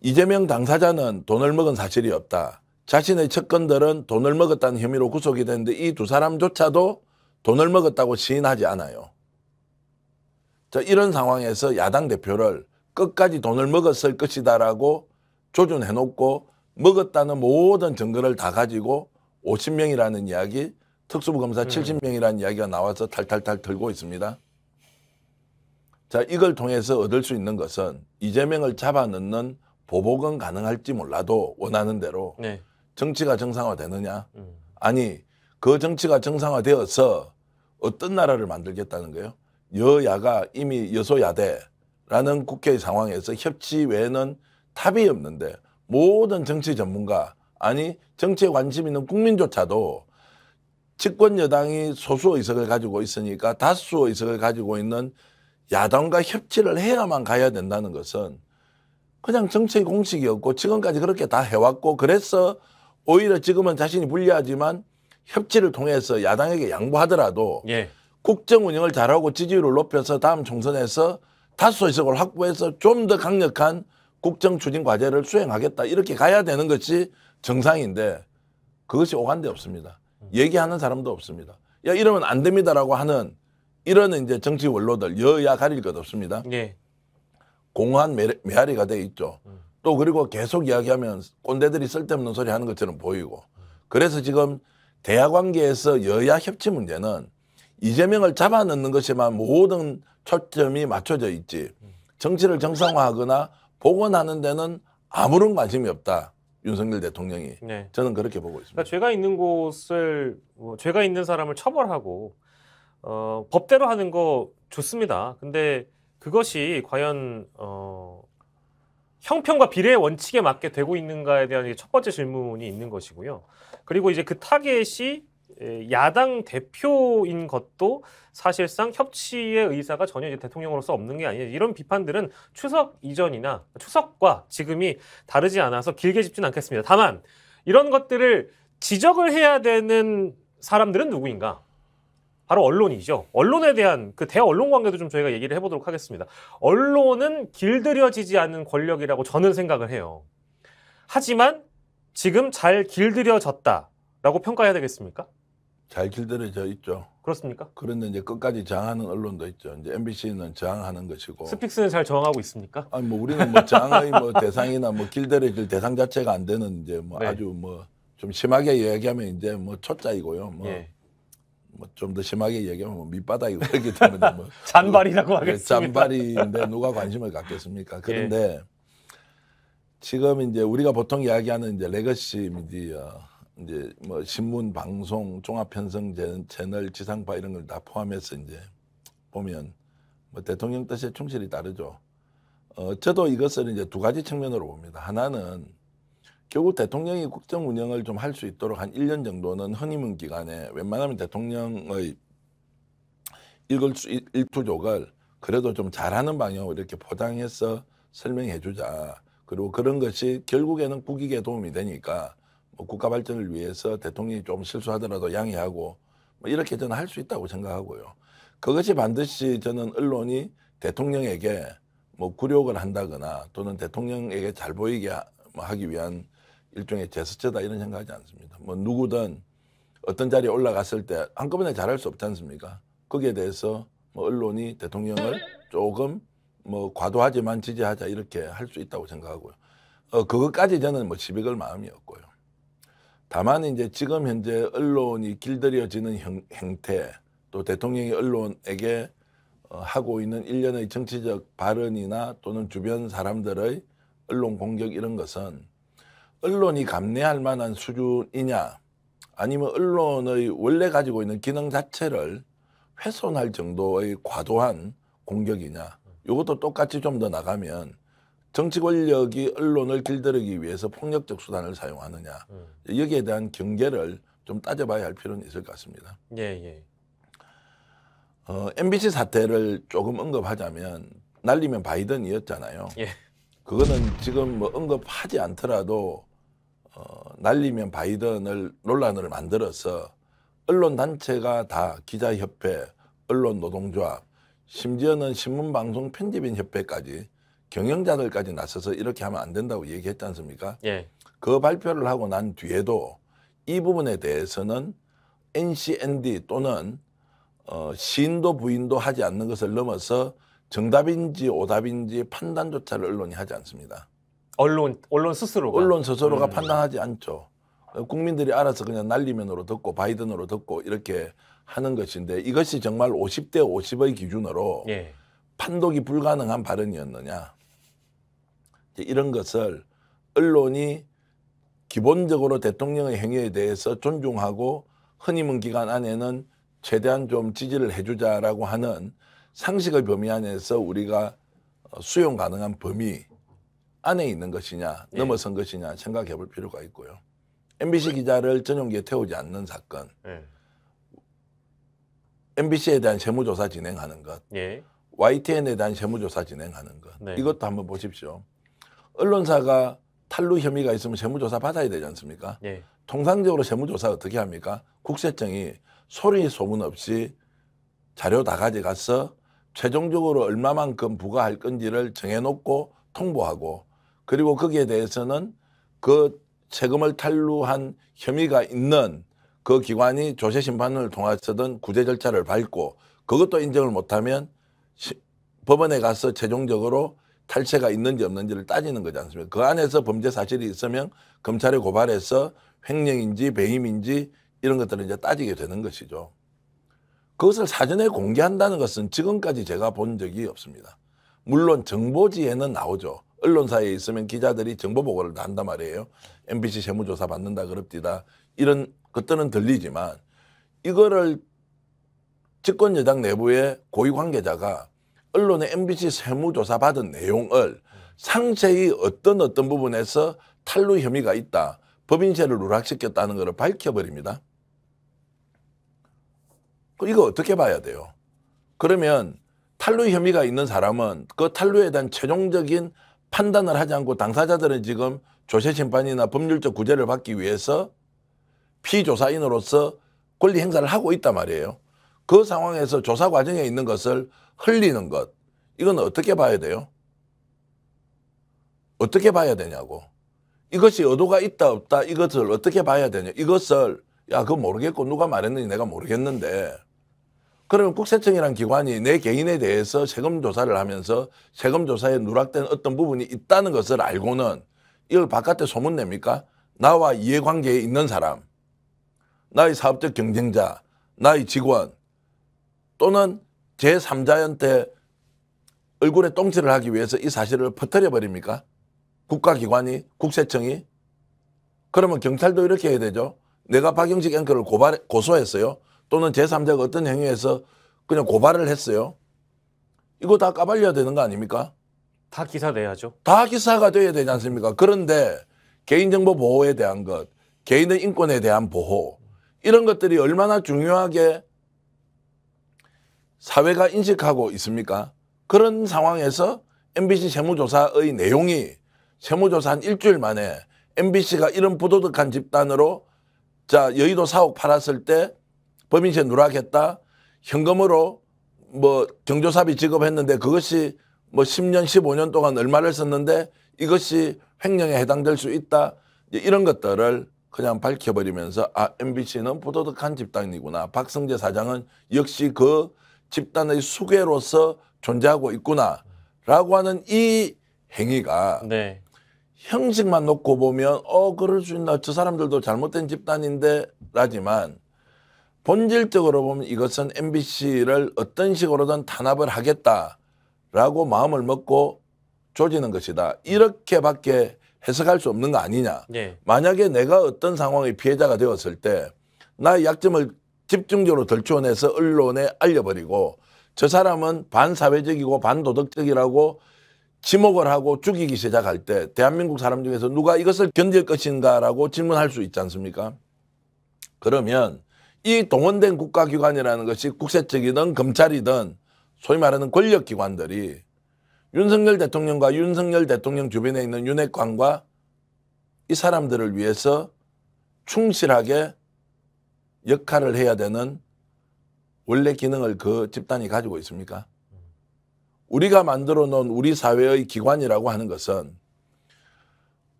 이재명 당사자는 돈을 먹은 사실이 없다. 자신의 측근들은 돈을 먹었다는 혐의로 구속이 됐는데 이 두 사람조차도 돈을 먹었다고 시인하지 않아요. 자, 이런 상황에서 야당 대표를 끝까지 돈을 먹었을 것이다라고 조준해 놓고 먹었다는 모든 증거를 다 가지고 50명이라는 이야기, 특수부 검사 음. 70명이라는 이야기가 나와서 탈탈탈 털고 있습니다. 자, 이걸 통해서 얻을 수 있는 것은 이재명을 잡아 넣는 보복은 가능할지 몰라도 원하는 대로 네. 정치가 정상화되느냐? 음. 아니 그 정치가 정상화되어서 어떤 나라를 만들겠다는 거예요? 여야가 이미 여소야대라는 국회 의 상황에서 협치 외에는 답이 없는데 모든 정치 전문가 아니 정치에 관심 있는 국민조차도 집권 여당이 소수 의석을 가지고 있으니까 다수 의석을 가지고 있는 야당과 협치를 해야만 가야 된다는 것은 그냥 정치의 공식이었고 지금까지 그렇게 다 해왔고 그래서 오히려 지금은 자신이 불리하지만 협치를 통해서 야당에게 양보하더라도 예. 국정 운영을 잘하고 지지율을 높여서 다음 총선에서 다수 의석을 확보해서 좀 더 강력한 국정 추진 과제를 수행하겠다 이렇게 가야 되는 것이 정상인데 그것이 오간데 없습니다. 얘기하는 사람도 없습니다. 야 이러면 안 됩니다라고 하는 이런 이제 정치 원로들 여야 가릴 것 없습니다. 예. 공허한 메아리가 돼 있죠. 음. 또 그리고 계속 이야기하면 꼰대들이 쓸데없는 소리 하는 것처럼 보이고 그래서 지금 대화 관계에서 여야 협치 문제는 이재명을 잡아 넣는 것에만 모든 초점이 맞춰져 있지 음. 정치를 정상화하거나 복원하는 데는 아무런 관심이 없다. 윤석열 대통령이 네. 저는 그렇게 보고 있습니다. 그러니까 죄가 있는 곳을 뭐 죄가 있는 사람을 처벌하고 어, 법대로 하는 거 좋습니다. 근데 그것이 과연 어, 형평과 비례의 원칙에 맞게 되고 있는가에 대한 첫 번째 질문이 있는 것이고요. 그리고 이제 그 타겟이 야당 대표인 것도 사실상 협치의 의사가 전혀 이제 대통령으로서 없는 게 아니냐 이런 비판들은 추석 이전이나 추석과 지금이 다르지 않아서 길게 짚진 않겠습니다. 다만 이런 것들을 지적을 해야 되는 사람들은 누구인가? 바로 언론이죠. 언론에 대한 그 대언론 관계도 좀 저희가 얘기를 해보도록 하겠습니다. 언론은 길들여지지 않는 권력이라고 저는 생각을 해요. 하지만 지금 잘 길들여졌다라고 평가해야 되겠습니까? 잘 길들여져 있죠. 그렇습니까? 그런데 이제 끝까지 저항하는 언론도 있죠. 이제 MBC는 저항하는 것이고. 스픽스는 잘 저항하고 있습니까? 아니 뭐 우리는 뭐 저항의 뭐 대상이나 뭐 길들여질 대상 자체가 안 되는 이제 뭐 네. 아주 뭐 좀 심하게 이야기하면 이제 뭐 초짜이고요. 뭐 예. 뭐좀더 심하게 얘기하면 뭐밑바닥이 그렇기 때문에 뭐 잔발이라고 예, 하겠습니다. 잔발인데 누가 관심을 갖겠습니까? 예. 그런데 예. 지금 이제 우리가 보통 이야기하는 이제 레거시 미디어 이제 뭐 신문, 방송, 종합 편성 채널, 지상파 이런 걸 다 포함해서 이제 보면 뭐 대통령 뜻에 충실히 따르죠. 어, 저도 이것을 이제 두 가지 측면으로 봅니다. 하나는 결국 대통령이 국정 운영을 좀 할 수 있도록 한 1년 정도는 허니문 기간에 웬만하면 대통령의 읽을 수, 일투족을 그래도 좀 잘하는 방향으로 이렇게 포장해서 설명해 주자. 그리고 그런 것이 결국에는 국익에 도움이 되니까 뭐 국가 발전을 위해서 대통령이 좀 실수하더라도 양해하고 뭐 이렇게 저는 할 수 있다고 생각하고요. 그것이 반드시 저는 언론이 대통령에게 뭐 굴욕을 한다거나 또는 대통령에게 잘 보이게 뭐 하기 위한 일종의 제스처다 이런 생각하지 않습니다. 뭐 누구든 어떤 자리에 올라갔을 때 한꺼번에 잘할 수 없지 않습니까? 거기에 대해서 뭐 언론이 대통령을 조금 뭐 과도하지만 지지하자 이렇게 할 수 있다고 생각하고요. 어, 그것까지 저는 뭐 시비 걸 마음이 없고요. 다만 이제 지금 현재 언론이 길들여지는 형, 행태 또 대통령이 언론에게 어, 하고 있는 일련의 정치적 발언이나 또는 주변 사람들의 언론 공격 이런 것은 언론이 감내할 만한 수준이냐 아니면 언론의 원래 가지고 있는 기능 자체를 훼손할 정도의 과도한 공격이냐 이것도 똑같이 좀 더 나가면 정치 권력이 언론을 길들이기 위해서 폭력적 수단을 사용하느냐 음. 여기에 대한 경계를 좀 따져봐야 할 필요는 있을 것 같습니다. 예, 예. 어, MBC 사태를 조금 언급하자면 날리면 바이든이었잖아요. 예. 그거는 지금 뭐 언급하지 않더라도 어, 날리면 바이든을 논란을 만들어서 언론 단체가 다 기자협회, 언론 노동조합, 심지어는 신문방송 편집인 협회까지 경영자들까지 나서서 이렇게 하면 안 된다고 얘기했지 않습니까? 예. 그 발표를 하고 난 뒤에도 이 부분에 대해서는 NCND 또는 어, 시인도 부인도 하지 않는 것을 넘어서 정답인지 오답인지 판단조차를 언론이 하지 않습니다. 언론 언론 스스로가 언론 스스로가 음. 판단하지 않죠. 국민들이 알아서 그냥 날리면으로 듣고 바이든으로 듣고 이렇게 하는 것인데 이것이 정말 50대 50의 기준으로 예. 판독이 불가능한 발언이었느냐. 이런 것을 언론이 기본적으로 대통령의 행위에 대해서 존중하고 허니문 기간 안에는 최대한 좀 지지를 해주자라고 하는 상식의 범위 안에서 우리가 수용 가능한 범위 안에 있는 것이냐 네. 넘어선 것이냐 생각해 볼 필요가 있고요. MBC 기자를 전용기에 태우지 않는 사건, 네. 예. MBC에 예. 대한 세무조사 진행하는 것, 네. YTN에 대한 세무조사 진행하는 것 이것도 한번 보십시오. 언론사가 탈루 혐의가 있으면 세무조사 받아야 되지 않습니까? 통상적으로 세무조사 어떻게 합니까? 국세청이 소리 소문 없이 자료 다 가져가서 최종적으로 얼마만큼 부과할 건지를 정해놓고 통보하고 그리고 거기에 대해서는 그 세금을 탈루한 혐의가 있는 그 기관이 조세 심판을 통해서든 구제 절차를 밟고 그것도 인정을 못하면 시, 법원에 가서 최종적으로 탈세가 있는지 없는지를 따지는 거지 않습니까? 그 안에서 범죄 사실이 있으면 검찰에 고발해서 횡령인지 배임인지 이런 것들을 이제 따지게 되는 것이죠. 그것을 사전에 공개한다는 것은 지금까지 제가 본 적이 없습니다. 물론 정보지에는 나오죠. 언론사에 있으면 기자들이 정보 보고를 다 한단 말이에요. MBC 세무조사 받는다 그럽디다. 이런 것들은 들리지만 이거를 집권 여당 내부의 고위 관계자가 언론의 MBC 세무조사 받은 내용을 상세히 어떤 어떤 부분에서 탈루 혐의가 있다. 법인세를 누락시켰다는 것을 밝혀버립니다. 그 이거 어떻게 봐야 돼요? 그러면 탈루 혐의가 있는 사람은 그 탈루에 대한 최종적인 판단을 하지 않고 당사자들은 지금 조세 심판이나 법률적 구제를 받기 위해서 피조사인으로서 권리 행사를 하고 있단 말이에요. 그 상황에서 조사 과정에 있는 것을 흘리는 것 이건 어떻게 봐야 돼요? 어떻게 봐야 되냐고. 이것이 의도가 있다 없다 이것을 어떻게 봐야 되냐. 이것을 야 그거 모르겠고 누가 말했는지 내가 모르겠는데 그러면 국세청이라는 기관이 내 개인에 대해서 세금 조사를 하면서 세금 조사에 누락된 어떤 부분이 있다는 것을 알고는 이걸 바깥에 소문 냅니까? 나와 이해관계에 있는 사람, 나의 사업적 경쟁자, 나의 직원 또는 제3자한테 얼굴에 똥칠을 하기 위해서 이 사실을 퍼뜨려버립니까? 국가기관이, 국세청이? 그러면 경찰도 이렇게 해야 되죠. 내가 박영식 앵커를 고발, 고소했어요. 또는 제3자가 어떤 행위에서 그냥 고발을 했어요. 이거 다 까발려야 되는 거 아닙니까? 다 기사 내야죠. 다 기사가 돼야 되지 않습니까? 그런데 개인정보 보호에 대한 것, 개인의 인권에 대한 보호, 이런 것들이 얼마나 중요하게 사회가 인식하고 있습니까? 그런 상황에서 MBC 세무조사의 내용이 세무조사 한 일주일 만에 MBC가 이런 부도덕한 집단으로 자, 여의도 사옥 팔았을 때 법인세 누락했다. 현금으로 뭐 경조사비 지급했는데 그것이 뭐 10년, 15년 동안 얼마를 썼는데 이것이 횡령에 해당될 수 있다. 이런 것들을 그냥 밝혀버리면서 아 MBC는 부도덕한 집단이구나. 박성재 사장은 역시 그 집단의 수괴로서 존재하고 있구나. 라고 하는 이 행위가 네. 형식만 놓고 보면 어 그럴 수 있나 저 사람들도 잘못된 집단인데 라지만 본질적으로 보면 이것은 MBC를 어떤 식으로든 탄압을 하겠다라고 마음을 먹고 조지는 것이다. 이렇게밖에 해석할 수 없는 거 아니냐. 네. 만약에 내가 어떤 상황의 피해자가 되었을 때 나의 약점을 집중적으로 덜쳐내서 언론에 알려버리고 저 사람은 반사회적이고 반도덕적이라고 지목을 하고 죽이기 시작할 때 대한민국 사람 중에서 누가 이것을 견딜 것인가라고 질문할 수 있지 않습니까? 그러면 이 동원된 국가기관이라는 것이 국세청이든 검찰이든 소위 말하는 권력기관들이 윤석열 대통령과 윤석열 대통령 주변에 있는 윤핵관과 이 사람들을 위해서 충실하게 역할을 해야 되는 원래 기능을 그 집단이 가지고 있습니까? 우리가 만들어 놓은 우리 사회의 기관이라고 하는 것은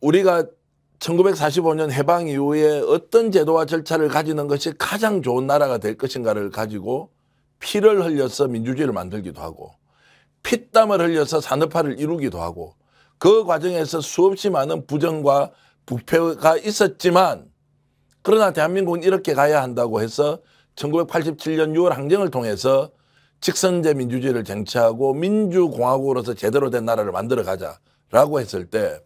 우리가 1945년 해방 이후에 어떤 제도와 절차를 가지는 것이 가장 좋은 나라가 될 것인가를 가지고 피를 흘려서 민주주의를 만들기도 하고 피땀을 흘려서 산업화를 이루기도 하고 그 과정에서 수없이 많은 부정과 부패가 있었지만 그러나 대한민국은 이렇게 가야 한다고 해서 1987년 6월 항쟁을 통해서 직선제 민주주의를 쟁취하고 민주공화국으로서 제대로 된 나라를 만들어 가자라고 했을 때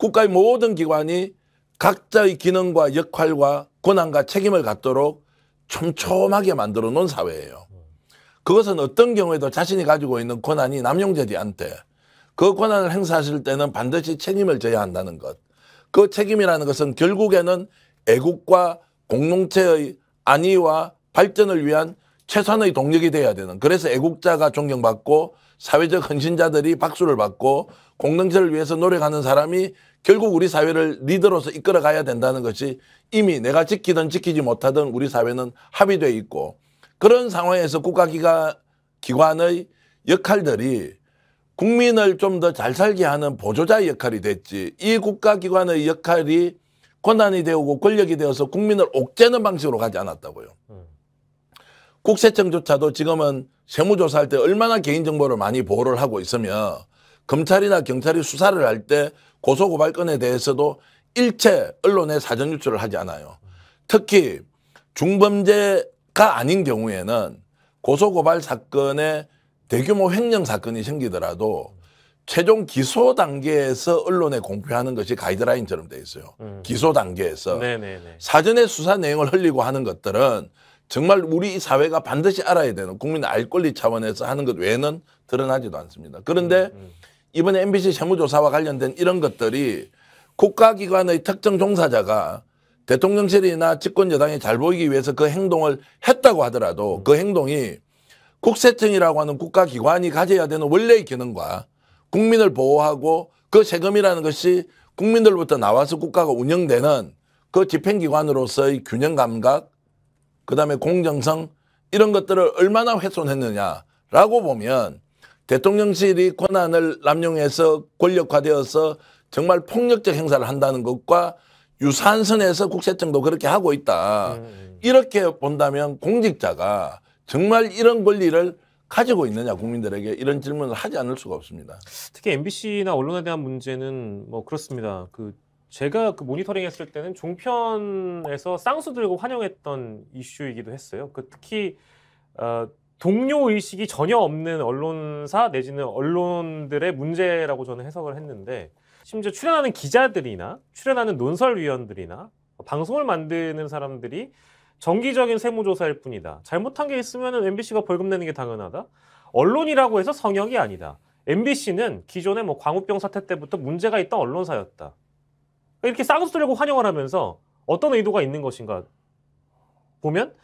국가의 모든 기관이 각자의 기능과 역할과 권한과 책임을 갖도록 촘촘하게 만들어 놓은 사회예요. 그것은 어떤 경우에도 자신이 가지고 있는 권한이 남용자들한테 그 권한을 행사하실 때는 반드시 책임을 져야 한다는 것. 그 책임이라는 것은 결국에는 애국과 공동체의 안위와 발전을 위한 최선의 동력이 돼야 되는 그래서 애국자가 존경받고 사회적 헌신자들이 박수를 받고 공동체를 위해서 노력하는 사람이 결국 우리 사회를 리더로서 이끌어가야 된다는 것이 이미 내가 지키든 지키지 못하든 우리 사회는 합의돼 있고 그런 상황에서 국가기관의 역할들이 국민을 좀 더 잘 살게 하는 보조자의 역할이 됐지 이 국가기관의 역할이 권한이 되고 권력이 되어서 국민을 옥죄는 방식으로 가지 않았다고요. 음. 국세청조차도 지금은 세무조사할 때 얼마나 개인정보를 많이 보호를 하고 있으며 검찰이나 경찰이 수사를 할 때 고소고발건에 대해서도 일체 언론에 사전 유출을 하지 않아요. 특히 중범죄가 아닌 경우에는 고소고발 사건에 대규모 횡령 사건이 생기더라도 최종 기소 단계에서 언론에 공표하는 것이 가이드라인처럼 돼 있어요. 음. 기소 단계에서 네네네. 네, 네. 사전에 수사 내용을 흘리고 하는 것들은 정말 우리 사회가 반드시 알아야 되는 국민 알 권리 차원에서 하는 것 외에는 드러나지도 않습니다. 그런데 음, 음. 이번에 MBC 세무조사와 관련된 이런 것들이 국가기관의 특정 종사자가 대통령실이나 집권여당이 잘 보이기 위해서 그 행동을 했다고 하더라도 음. 그 행동이 국세청이라고 하는 국가기관이 가져야 되는 원래의 기능과 국민을 보호하고 그 세금이라는 것이 국민들부터 나와서 국가가 운영되는 그 집행기관으로서의 균형 감각 그 다음에 공정성 이런 것들을 얼마나 훼손했느냐라고 보면 대통령실이 권한을 남용해서 권력화되어서 정말 폭력적 행사를 한다는 것과 유사한 선에서 국세청도 그렇게 하고 있다. 음. 이렇게 본다면 공직자가 정말 이런 권리를 가지고 있느냐 국민들에게 이런 질문을 하지 않을 수가 없습니다. 특히 MBC나 언론에 대한 문제는 뭐 그렇습니다. 그 제가 그 모니터링 했을 때는 종편에서 쌍수 들고 환영했던 이슈이기도 했어요. 그 특히 어, 동료 의식이 전혀 없는 언론사 내지는 언론들의 문제라고 저는 해석을 했는데 심지어 출연하는 기자들이나 출연하는 논설위원들이나 방송을 만드는 사람들이 정기적인 세무조사일 뿐이다. 잘못한 게 있으면 MBC가 벌금 내는 게 당연하다. 언론이라고 해서 성역이 아니다. MBC는 기존의 뭐 광우병 사태 때부터 문제가 있던 언론사였다. 이렇게 싸 쌍수들고 환영을 하면서 어떤 의도가 있는 것인가 보면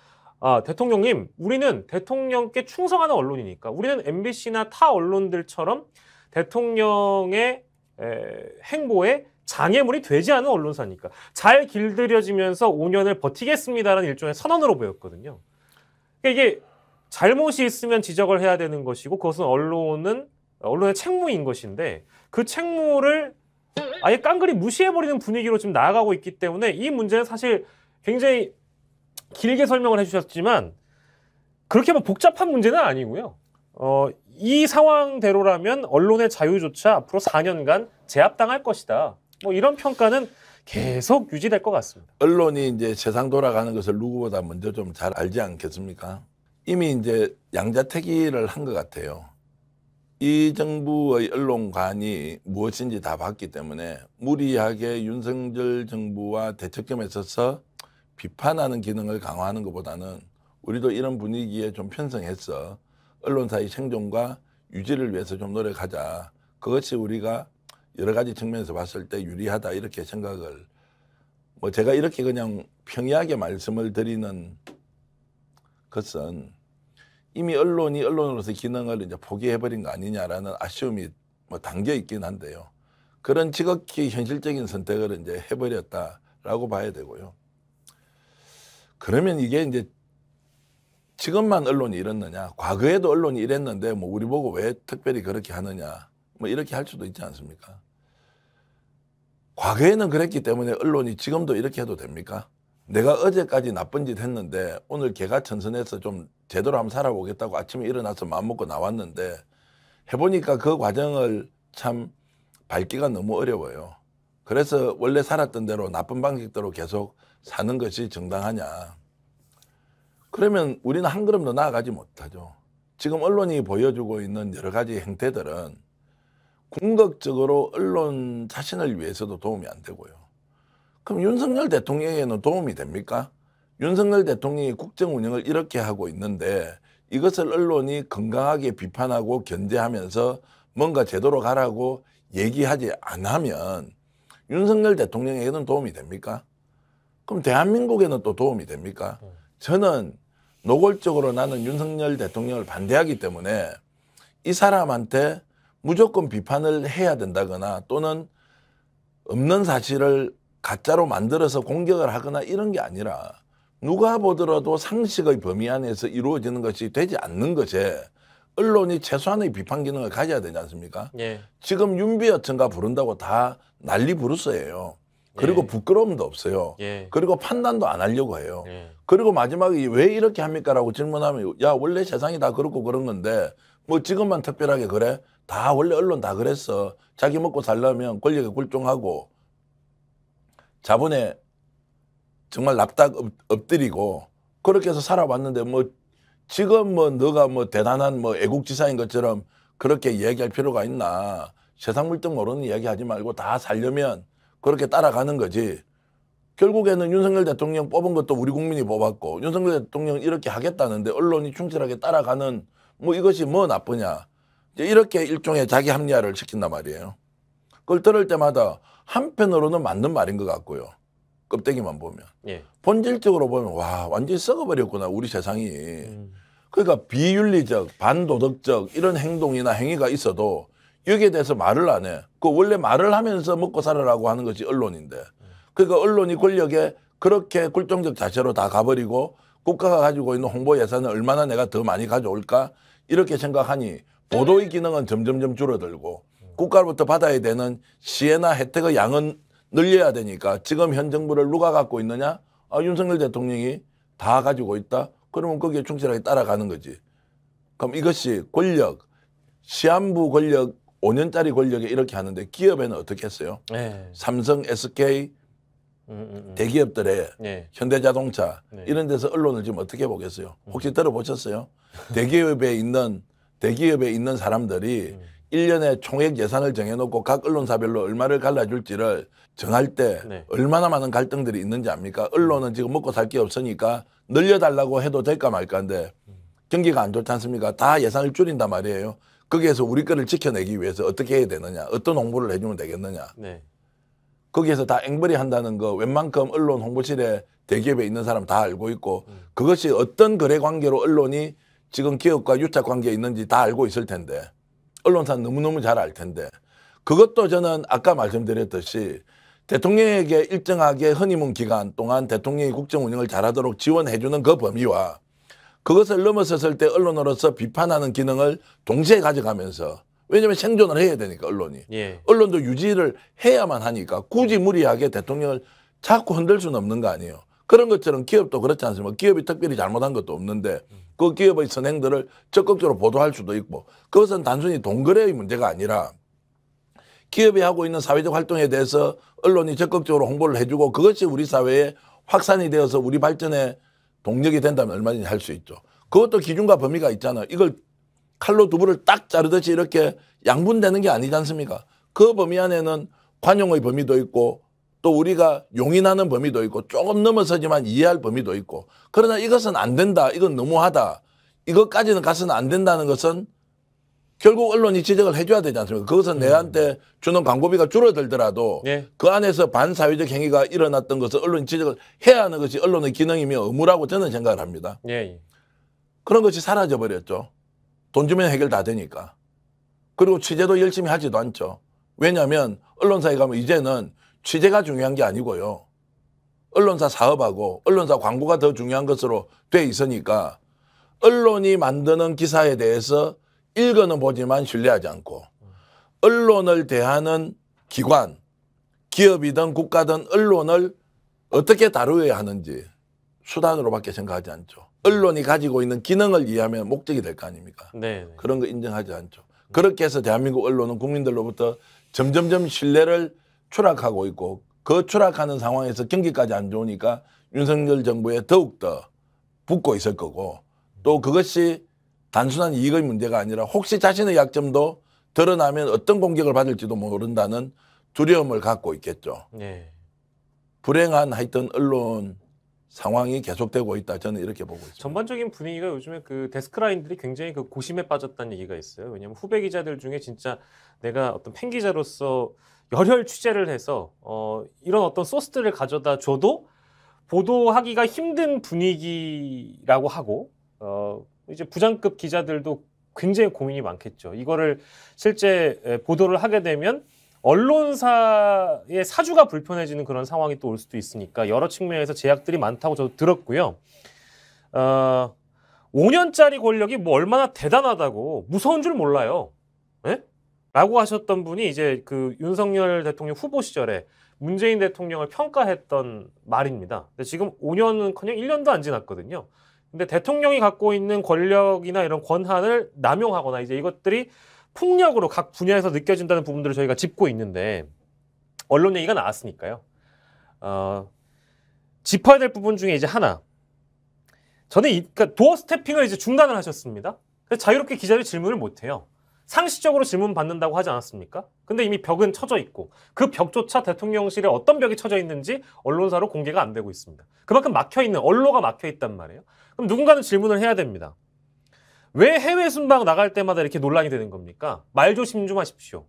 아, 대통령님, 우리는 대통령께 충성하는 언론이니까 우리는 MBC나 타 언론들처럼 대통령의 에, 행보에 장애물이 되지 않은 언론사니까 잘 길들여지면서 5년을 버티겠습니다라는 일종의 선언으로 보였거든요. 그러니까 이게 잘못이 있으면 지적을 해야 되는 것이고 그것은 언론은 언론의 책무인 것인데 그 책무를 아예 깡그리 무시해버리는 분위기로 지금 나아가고 있기 때문에 이 문제는 사실 굉장히 길게 설명을 해주셨지만 그렇게 뭐 복잡한 문제는 아니고요. 어, 이 상황대로라면 언론의 자유조차 앞으로 4년간 제압당할 것이다. 뭐 이런 평가는 계속 유지될 것 같습니다. 언론이 이제 세상 돌아가는 것을 누구보다 먼저 좀 잘 알지 않겠습니까? 이미 이제 양자택일을 한것 같아요. 이 정부의 언론관이 무엇인지 다 봤기 때문에 무리하게 윤석열 정부와 대척점에 있어서 비판하는 기능을 강화하는 것보다는 우리도 이런 분위기에 좀 편성해서 언론사의 생존과 유지를 위해서 좀 노력하자. 그것이 우리가 여러 가지 측면에서 봤을 때 유리하다 이렇게 생각을 뭐 제가 이렇게 그냥 평이하게 말씀을 드리는 것은 이미 언론이 언론으로서 기능을 이제 포기해버린 거 아니냐라는 아쉬움이 뭐 담겨 있긴 한데요. 그런 지극히 현실적인 선택을 이제 해버렸다라고 봐야 되고요. 그러면 이게 이제 지금만 언론이 이랬느냐, 과거에도 언론이 이랬는데 뭐 우리 보고 왜 특별히 그렇게 하느냐, 뭐 이렇게 할 수도 있지 않습니까? 과거에는 그랬기 때문에 언론이 지금도 이렇게 해도 됩니까? 내가 어제까지 나쁜 짓 했는데 오늘 개가 천선해서 좀 제대로 한번 살아보겠다고 아침에 일어나서 마음먹고 나왔는데 해보니까 그 과정을 참 밝기가 너무 어려워요. 그래서 원래 살았던 대로 나쁜 방식대로 계속 사는 것이 정당하냐. 그러면 우리는 한 걸음도 나아가지 못하죠. 지금 언론이 보여주고 있는 여러 가지 행태들은 궁극적으로 언론 자신을 위해서도 도움이 안 되고요. 그럼 윤석열 대통령에는 게 도움이 됩니까? 윤석열 대통령이 국정 운영을 이렇게 하고 있는데 이것을 언론이 건강하게 비판하고 견제하면서 뭔가 제대로 가라고 얘기하지 않으면 윤석열 대통령에게는 도움이 됩니까? 그럼 대한민국에는 또 도움이 됩니까? 네. 저는 노골적으로 나는 윤석열 대통령을 반대하기 때문에 이 사람한테 무조건 비판을 해야 된다거나 또는 없는 사실을 가짜로 만들어서 공격을 하거나 이런 게 아니라 누가 보더라도 상식의 범위 안에서 이루어지는 것이 되지 않는 것에 언론이 최소한의 비판 기능을 가져야 되지 않습니까? 예. 지금 윤비 여천가 부른다고 다 난리 부르스예요. 그리고 예. 부끄러움도 없어요. 예. 그리고 판단도 안 하려고 해요. 예. 그리고 마지막에 왜 이렇게 합니까라고 질문하면 야 원래 세상이 다 그렇고 그런 건데 뭐 지금만 특별하게 그래? 다 원래 언론 다 그랬어. 자기 먹고 살려면 권력에 굴종하고 자본에 정말 납작 엎드리고 그렇게 해서 살아왔는데 뭐 지금 뭐 너가 뭐 대단한 뭐 애국지사인 것처럼 그렇게 얘기할 필요가 있나. 세상 물정 모르는 얘기 하지 말고 다 살려면 그렇게 따라가는 거지. 결국에는 윤석열 대통령 뽑은 것도 우리 국민이 뽑았고 윤석열 대통령 이렇게 하겠다는데 언론이 충실하게 따라가는 뭐 이것이 뭐 나쁘냐. 이렇게 일종의 자기 합리화를 시킨단 말이에요. 그걸 들을 때마다 한편으로는 맞는 말인 것 같고요. 껍데기만 보면. 예. 본질적으로 보면 와 완전히 썩어버렸구나 우리 세상이. 음. 그러니까 비윤리적, 반도덕적 이런 행동이나 행위가 있어도 여기에 대해서 말을 안 해. 그 원래 말을 하면서 먹고 살아라고 하는 것이 언론인데. 그러니까 언론이 권력에 그렇게 굴종적 자체로 다 가버리고 국가가 가지고 있는 홍보 예산을 얼마나 내가 더 많이 가져올까 이렇게 생각하니 보도의 기능은 점점점 줄어들고 국가로부터 받아야 되는 시혜나 혜택의 양은 늘려야 되니까 지금 현 정부를 누가 갖고 있느냐? 아, 윤석열 대통령이 다 가지고 있다? 그러면 거기에 충실하게 따라가는 거지. 그럼 이것이 권력, 시한부 권력, 5년짜리 권력에 이렇게 하는데 기업에는 어떻게 했어요? 네. 삼성, SK, 음, 음, 음, 대기업들의 네. 현대자동차 네. 이런 데서 언론을 지금 어떻게 보겠어요? 혹시 음. 들어보셨어요? 대기업에 있는 대기업에 있는 사람들이 음. 일년에 총액 예산을 정해놓고 각 언론사별로 얼마를 갈라줄지를 정할 때 네. 얼마나 많은 갈등들이 있는지 압니까? 언론은 지금 먹고 살 게 없으니까 늘려달라고 해도 될까 말까인데 경기가 안 좋지 않습니까? 다 예산을 줄인단 말이에요. 거기에서 우리 거를 지켜내기 위해서 어떻게 해야 되느냐, 어떤 홍보를 해주면 되겠느냐. 네. 거기에서 다 앵벌이 한다는 거 웬만큼 언론 홍보실에 대기업에 있는 사람 다 알고 있고 음. 그것이 어떤 거래 관계로 언론이 지금 기업과 유착 관계에 있는지 다 알고 있을 텐데 언론사는 너무너무 잘 알 텐데 그것도 저는 아까 말씀드렸듯이 대통령에게 일정하게 허니문 기간 동안 대통령이 국정 운영을 잘하도록 지원해주는 그 범위와 그것을 넘어섰을 때 언론으로서 비판하는 기능을 동시에 가져가면서 왜냐하면 생존을 해야 되니까 언론이 예. 언론도 유지를 해야만 하니까 굳이 무리하게 대통령을 자꾸 흔들 수는 없는 거 아니에요. 그런 것처럼 기업도 그렇지 않습니까? 기업이 특별히 잘못한 것도 없는데 음. 그 기업의 선행들을 적극적으로 보도할 수도 있고 그것은 단순히 동거래의 문제가 아니라 기업이 하고 있는 사회적 활동에 대해서 언론이 적극적으로 홍보를 해주고 그것이 우리 사회에 확산이 되어서 우리 발전에 동력이 된다면 얼마든지 할 수 있죠. 그것도 기준과 범위가 있잖아요. 이걸 칼로 두부를 딱 자르듯이 이렇게 양분되는 게 아니지 않습니까? 그 범위 안에는 관용의 범위도 있고 또 우리가 용인하는 범위도 있고 조금 넘어서지만 이해할 범위도 있고 그러나 이것은 안 된다. 이건 너무하다. 이것까지는 가서는 안 된다는 것은 결국 언론이 지적을 해줘야 되지 않습니까? 그것은 음. 내한테 주는 광고비가 줄어들더라도 네. 그 안에서 반사회적 행위가 일어났던 것을 언론이 지적을 해야 하는 것이 언론의 기능이며 의무라고 저는 생각을 합니다. 네. 그런 것이 사라져버렸죠. 돈 주면 해결 다 되니까. 그리고 취재도 열심히 하지도 않죠. 왜냐하면 언론사에 가면 이제는 취재가 중요한 게 아니고요. 언론사 사업하고 언론사 광고가 더 중요한 것으로 돼 있으니까 언론이 만드는 기사에 대해서 읽어는 보지만 신뢰하지 않고 언론을 대하는 기관, 기업이든 국가든 언론을 어떻게 다루어야 하는지 수단으로밖에 생각하지 않죠. 언론이 가지고 있는 기능을 이해하면 목적이 될 거 아닙니까? 네, 네. 그런 거 인정하지 않죠. 그렇게 해서 대한민국 언론은 국민들로부터 점점점 신뢰를 추락하고 있고 그 추락하는 상황에서 경기까지 안 좋으니까 윤석열 정부에 더욱더 붙고 있을 거고 또 그것이 단순한 이익의 문제가 아니라 혹시 자신의 약점도 드러나면 어떤 공격을 받을지도 모른다는 두려움을 갖고 있겠죠. 네. 불행한 하여튼 언론 상황이 계속되고 있다. 저는 이렇게 보고 있습니다. 전반적인 분위기가 요즘에 그 데스크라인들이 굉장히 그 고심에 빠졌다는 얘기가 있어요. 왜냐하면 후배 기자들 중에 진짜 내가 어떤 팬 기자로서 열혈 취재를 해서 어, 이런 어떤 소스들을 가져다 줘도 보도하기가 힘든 분위기라고 하고 어, 이제 부장급 기자들도 굉장히 고민이 많겠죠. 이거를 실제 보도를 하게 되면 언론사의 사주가 불편해지는 그런 상황이 또 올 수도 있으니까 여러 측면에서 제약들이 많다고 저도 들었고요. 어, 5년짜리 권력이 뭐 얼마나 대단하다고 무서운 줄 몰라요. 라고 하셨던 분이 이제 그 윤석열 대통령 후보 시절에 문재인 대통령을 평가했던 말입니다. 근데 지금 5년은 커녕 1년도 안 지났거든요. 근데 대통령이 갖고 있는 권력이나 이런 권한을 남용하거나 이제 이것들이 폭력으로 각 분야에서 느껴진다는 부분들을 저희가 짚고 있는데 언론 얘기가 나왔으니까요. 어, 짚어야 될 부분 중에 이제 하나. 저는 이, 그러니까 도어 스태핑을 이제 중단을 하셨습니다. 자유롭게 기자를 질문을 못 해요. 상시적으로 질문 받는다고 하지 않았습니까? 근데 이미 벽은 쳐져 있고 그 벽조차 대통령실에 어떤 벽이 쳐져 있는지 언론사로 공개가 안 되고 있습니다. 그만큼 막혀 있는 언로가 막혀 있단 말이에요. 그럼 누군가는 질문을 해야 됩니다. 왜 해외 순방 나갈 때마다 이렇게 논란이 되는 겁니까? 말 조심 좀 하십시오.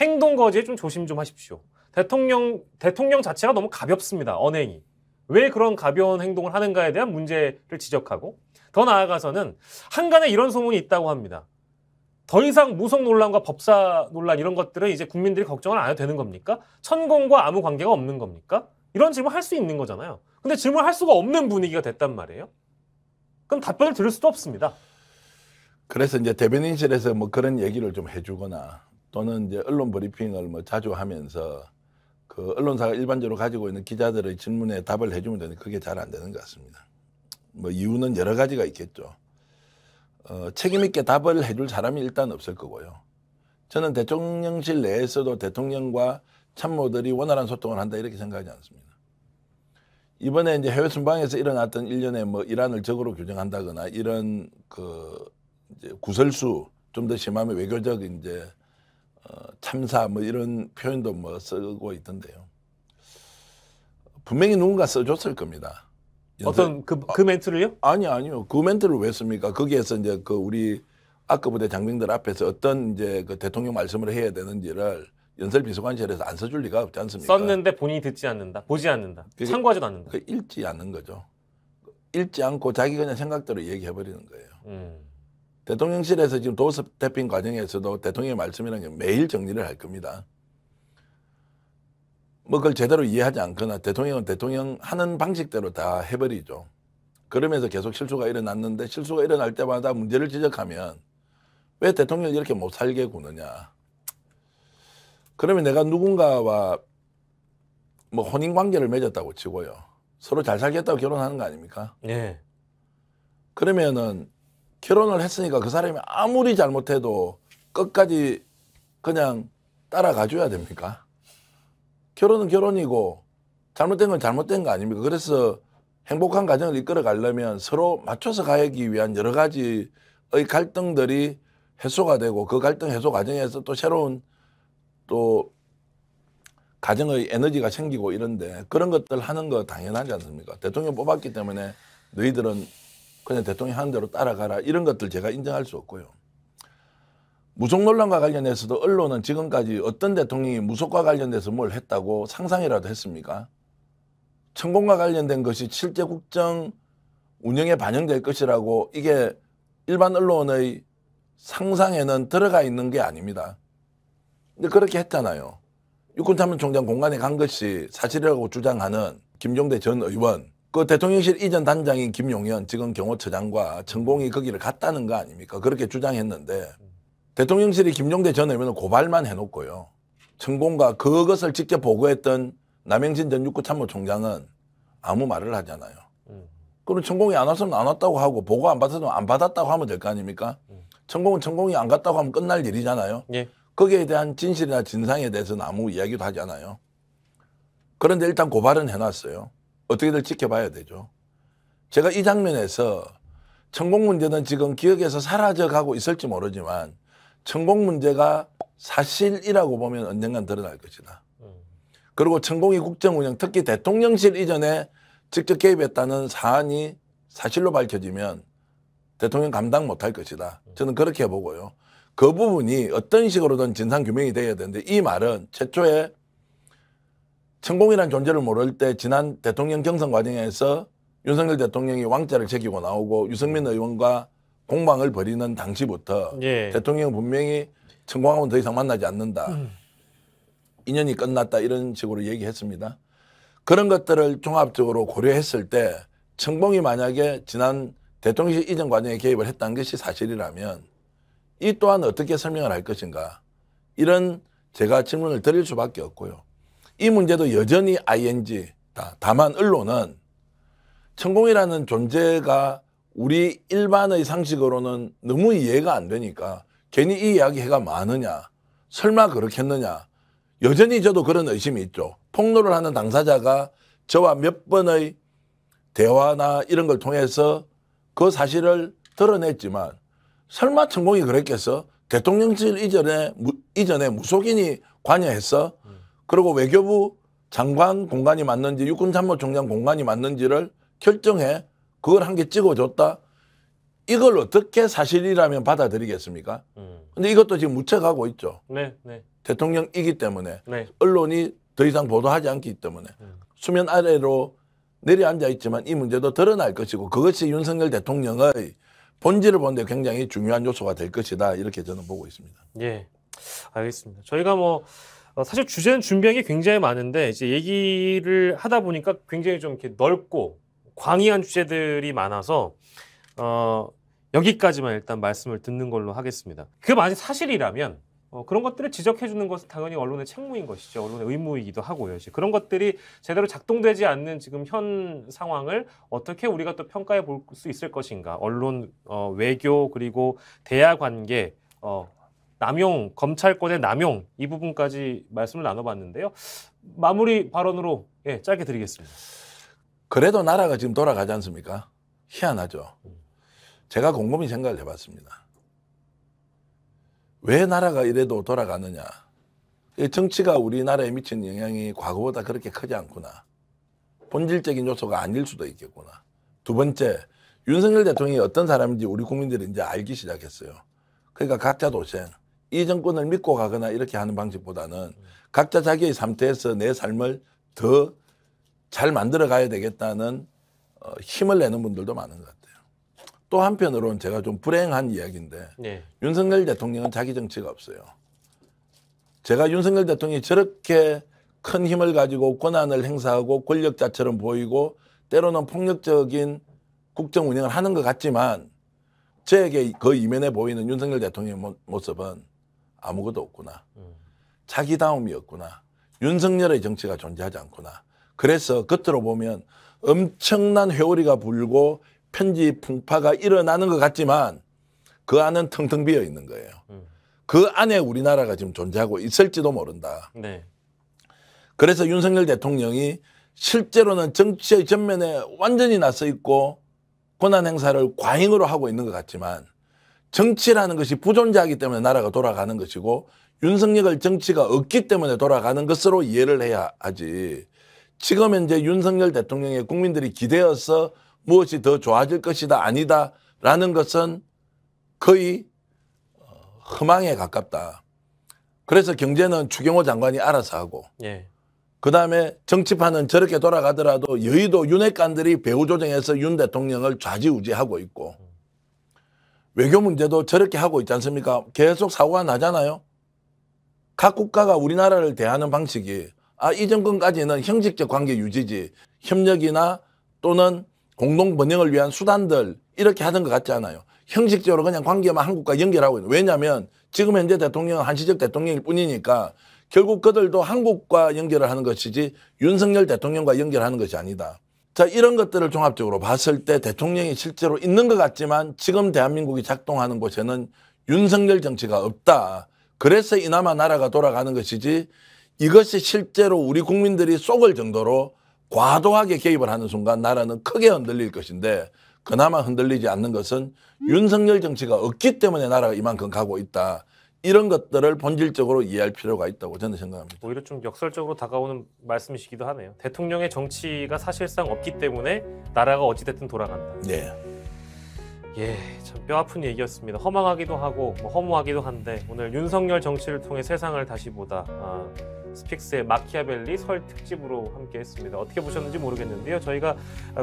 행동 거지에 좀 조심 좀 하십시오. 대통령 대통령 자체가 너무 가볍습니다. 언행이. 왜 그런 가벼운 행동을 하는가에 대한 문제를 지적하고 더 나아가서는 한간에 이런 소문이 있다고 합니다. 더 이상 무속 논란과 법사 논란 이런 것들은 이제 국민들이 걱정을 안 해도 되는 겁니까? 천공과 아무 관계가 없는 겁니까? 이런 질문 할 수 있는 거잖아요. 근데 질문 할 수가 없는 분위기가 됐단 말이에요. 그럼 답변을 들을 수도 없습니다. 그래서 이제 대변인실에서 뭐 그런 얘기를 좀 해주거나 또는 이제 언론 브리핑을 뭐 자주 하면서 그 언론사가 일반적으로 가지고 있는 기자들의 질문에 답을 해주면 되는데 그게 잘 안 되는 것 같습니다. 뭐 이유는 여러 가지가 있겠죠. 어, 책임 있게 답을 해줄 사람이 일단 없을 거고요. 저는 대통령실 내에서도 대통령과 참모들이 원활한 소통을 한다 이렇게 생각하지 않습니다. 이번에 이제 해외 순방에서 일어났던 일련의 뭐 이란을 적으로 규정한다거나 이런 그 이제 구설수 좀 더 심하면 외교적 이제 어, 참사 뭐 이런 표현도 뭐 쓰고 있던데요. 분명히 누군가 써줬을 겁니다. 어떤 그, 아. 그 멘트를요? 아니 아니요. 그 멘트를 왜 씁니까? 거기에서 이제 그 우리 아크 부대 장병들 앞에서 어떤 이제 그 대통령 말씀을 해야 되는지를 연설 비서관실에서 안 써줄 리가 없지 않습니까? 썼는데 본인이 듣지 않는다, 보지 않는다, 참고하지도 않는다. 그 읽지 않는 거죠. 읽지 않고 자기 그냥 생각대로 얘기해 버리는 거예요. 음. 대통령실에서 지금 도스 태핑 과정에서도 대통령의 말씀이라는 게 매일 정리를 할 겁니다. 뭐 그걸 제대로 이해하지 않거나 대통령은 대통령 하는 방식대로 다 해버리죠. 그러면서 계속 실수가 일어났는데 실수가 일어날 때마다 문제를 지적하면 왜 대통령을 이렇게 못 살게 구느냐. 그러면 내가 누군가와 뭐 혼인 관계를 맺었다고 치고요. 서로 잘 살겠다고 결혼하는 거 아닙니까? 네. 그러면은 결혼을 했으니까 그 사람이 아무리 잘못해도 끝까지 그냥 따라가 줘야 됩니까? 결혼은 결혼이고 잘못된 건 잘못된 거 아닙니까? 그래서 행복한 가정을 이끌어 가려면 서로 맞춰서 가기 위한 여러 가지의 갈등들이 해소가 되고 그 갈등 해소 과정에서 또 새로운 또 가정의 에너지가 생기고 이런데 그런 것들 하는 거 당연하지 않습니까? 대통령 뽑았기 때문에 너희들은 그냥 대통령 하는 대로 따라가라 이런 것들 제가 인정할 수 없고요. 무속 논란과 관련해서도 언론은 지금까지 어떤 대통령이 무속과 관련돼서 뭘 했다고 상상이라도 했습니까? 천공과 관련된 것이 실제 국정 운영에 반영될 것이라고 이게 일반 언론의 상상에는 들어가 있는 게 아닙니다. 근데 그렇게 했잖아요. 육군참모총장 공간에 간 것이 사실이라고 주장하는 김종대 전 의원, 그 대통령실 이전 단장인 김용현 지금 경호처장과 천공이 거기를 그 갔다는 거 아닙니까? 그렇게 주장했는데 대통령실이 김종대 전 의원을 고발만 해놓고요. 천공과 그것을 직접 보고했던 남영진 전 육구 참모총장은 아무 말을 하잖아요. 음. 그럼 천공이 안 왔으면 안 왔다고 하고 보고 안 받았으면 안 받았다고 하면 될 거 아닙니까? 음. 천공은 천공이 안 갔다고 하면 끝날 일이잖아요. 예. 거기에 대한 진실이나 진상에 대해서는 아무 이야기도 하지 않아요. 그런데 일단 고발은 해놨어요. 어떻게든 지켜봐야 되죠. 제가 이 장면에서 천공 문제는 지금 기억에서 사라져가고 있을지 모르지만 천공 문제가 사실이라고 보면 언젠간 드러날 것이다. 그리고 천공이 국정 운영, 특히 대통령실 이전에 직접 개입했다는 사안이 사실로 밝혀지면 대통령 감당 못할 것이다. 저는 그렇게 보고요. 그 부분이 어떤 식으로든 진상규명이 돼야 되는데 이 말은 최초에 천공이란 존재를 모를 때 지난 대통령 경선 과정에서 윤석열 대통령이 왕자를 제기고 나오고 유승민 의원과 공방을 벌이는 당시부터 예. 대통령 분명히 청와하고는 더 이상 만나지 않는다. 음. 인연이 끝났다 이런 식으로 얘기했습니다. 그런 것들을 종합적으로 고려했을 때 청봉이 만약에 지난 대통령실 이전 과정에 개입을 했다는 것이 사실이라면 이 또한 어떻게 설명을 할 것인가 이런 제가 질문을 드릴 수밖에 없고요. 이 문제도 여전히 ING다. 다만 언론은 천공이라는 존재가 우리 일반의 상식으로는 너무 이해가 안 되니까 괜히 이 이야기가 많으냐 설마 그렇겠느냐 여전히 저도 그런 의심이 있죠. 폭로를 하는 당사자가 저와 몇 번의 대화나 이런 걸 통해서 그 사실을 드러냈지만 설마 천공이 그랬겠어? 대통령실 이전에 무, 이전에 무속인이 관여했어? 그리고 외교부 장관 공간이 맞는지 육군 참모총장 공간이 맞는지를 결정해 그걸 한 개 찍어줬다. 이걸 어떻게 사실이라면 받아들이겠습니까? 음. 근데 이것도 지금 무책하고 있죠. 네, 네. 대통령이기 때문에 네. 언론이 더 이상 보도하지 않기 때문에 음. 수면 아래로 내려앉아 있지만 이 문제도 드러날 것이고 그것이 윤석열 대통령의 본질을 보는데 굉장히 중요한 요소가 될 것이다 이렇게 저는 보고 있습니다. 예, 알겠습니다. 저희가 뭐 어, 사실 주제는 준비한 게 굉장히 많은데 이제 얘기를 하다 보니까 굉장히 좀 이렇게 넓고 광의한 주제들이 많아서 어, 여기까지만 일단 말씀을 듣는 걸로 하겠습니다. 그 만약 사실이라면 어, 그런 것들을 지적해주는 것은 당연히 언론의 책무인 것이죠. 언론의 의무이기도 하고요. 이제 그런 것들이 제대로 작동되지 않는 지금 현 상황을 어떻게 우리가 또 평가해 볼 수 있을 것인가. 언론, 어, 외교, 그리고 대야 관계, 어, 남용, 검찰권의 남용, 이 부분까지 말씀을 나눠봤는데요. 마무리 발언으로 예, 짧게 드리겠습니다. 그래도 나라가 지금 돌아가지 않습니까? 희한하죠. 제가 곰곰이 생각을 해봤습니다. 왜 나라가 이래도 돌아가느냐? 정치가 우리나라에 미친 영향이 과거보다 그렇게 크지 않구나. 본질적인 요소가 아닐 수도 있겠구나. 두 번째, 윤석열 대통령이 어떤 사람인지 우리 국민들이 이제 알기 시작했어요. 그러니까 각자 도생, 이 정권을 믿고 가거나 이렇게 하는 방식보다는 각자 자기의 상태에서 내 삶을 더잘 만들어 가야 되겠다는 어, 힘을 내는 분들도 많은 것 같아요. 또 한편으로는 제가 좀 불행한 이야기인데 네. 윤석열 대통령은 자기 정치가 없어요. 제가 윤석열 대통령이 저렇게 큰 힘을 가지고 권한을 행사하고 권력자처럼 보이고 때로는 폭력적인 국정 운영을 하는 것 같지만 저에게 그 이면에 보이는 윤석열 대통령의 모습은 아무것도 없구나. 음. 자기다움이 없구나. 윤석열의 정치가 존재하지 않구나. 그래서 겉으로 보면 엄청난 회오리가 불고 편지 풍파가 일어나는 것 같지만 그 안은 텅텅 비어 있는 거예요. 음. 그 안에 우리나라가 지금 존재하고 있을지도 모른다. 네. 그래서 윤석열 대통령이 실제로는 정치의 전면에 완전히 나서 있고 권한 행사를 과잉으로 하고 있는 것 같지만 정치라는 것이 부존재하기 때문에 나라가 돌아가는 것이고 윤석열 정치가 없기 때문에 돌아가는 것으로 이해를 해야 하지 지금 현재 윤석열 대통령의 국민들이 기대어서 무엇이 더 좋아질 것이다 아니다라는 것은 거의 어, 허망에 가깝다. 그래서 경제는 추경호 장관이 알아서 하고 예. 그다음에 정치판은 저렇게 돌아가더라도 여의도 윤핵관들이 배후 조정해서 윤 대통령을 좌지우지하고 있고 외교 문제도 저렇게 하고 있지 않습니까? 계속 사고가 나잖아요. 각 국가가 우리나라를 대하는 방식이 아, 이 정권까지는 형식적 관계 유지지 협력이나 또는 공동 번영을 위한 수단들 이렇게 하던 것 같지 않아요. 형식적으로 그냥 관계만 한국과 연결하고 있는. 왜냐하면 지금 현재 대통령은 한시적 대통령일 뿐이니까 결국 그들도 한국과 연결을 하는 것이지 윤석열 대통령과 연결하는 것이 아니다. 자, 이런 것들을 종합적으로 봤을 때 대통령이 실제로 있는 것 같지만 지금 대한민국이 작동하는 곳에는 윤석열 정치가 없다. 그래서 이나마 나라가 돌아가는 것이지 이것이 실제로 우리 국민들이 속을 정도로 과도하게 개입을 하는 순간 나라는 크게 흔들릴 것인데 그나마 흔들리지 않는 것은 윤석열 정치가 없기 때문에 나라가 이만큼 가고 있다. 이런 것들을 본질적으로 이해할 필요가 있다고 저는 생각합니다. 오히려 좀 역설적으로 다가오는 말씀이시기도 하네요. 대통령의 정치가 사실상 없기 때문에 나라가 어찌됐든 돌아간다. 네. 예, 참 뼈아픈 얘기였습니다. 허망하기도 하고 뭐 허무하기도 한데 오늘 윤석열 정치를 통해 세상을 다시 보다 아, 스픽스의 마키아벨리 설 특집으로 함께 했습니다. 어떻게 보셨는지 모르겠는데요. 저희가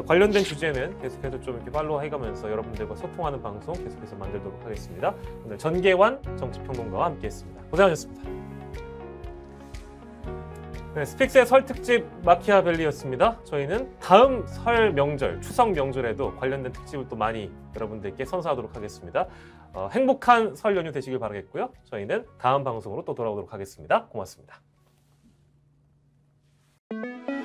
관련된 주제는 계속해서 좀 이렇게 팔로우 해가면서 여러분들과 소통하는 방송 계속해서 만들도록 하겠습니다. 오늘 전계환 정치평론가와 함께 했습니다. 고생하셨습니다. 네, 스픽스의 설 특집 마키아벨리였습니다. 저희는 다음 설 명절, 추석 명절에도 관련된 특집을 또 많이 여러분들께 선사하도록 하겠습니다. 어, 행복한 설 연휴 되시길 바라겠고요. 저희는 다음 방송으로 또 돌아오도록 하겠습니다. 고맙습니다. Thank you.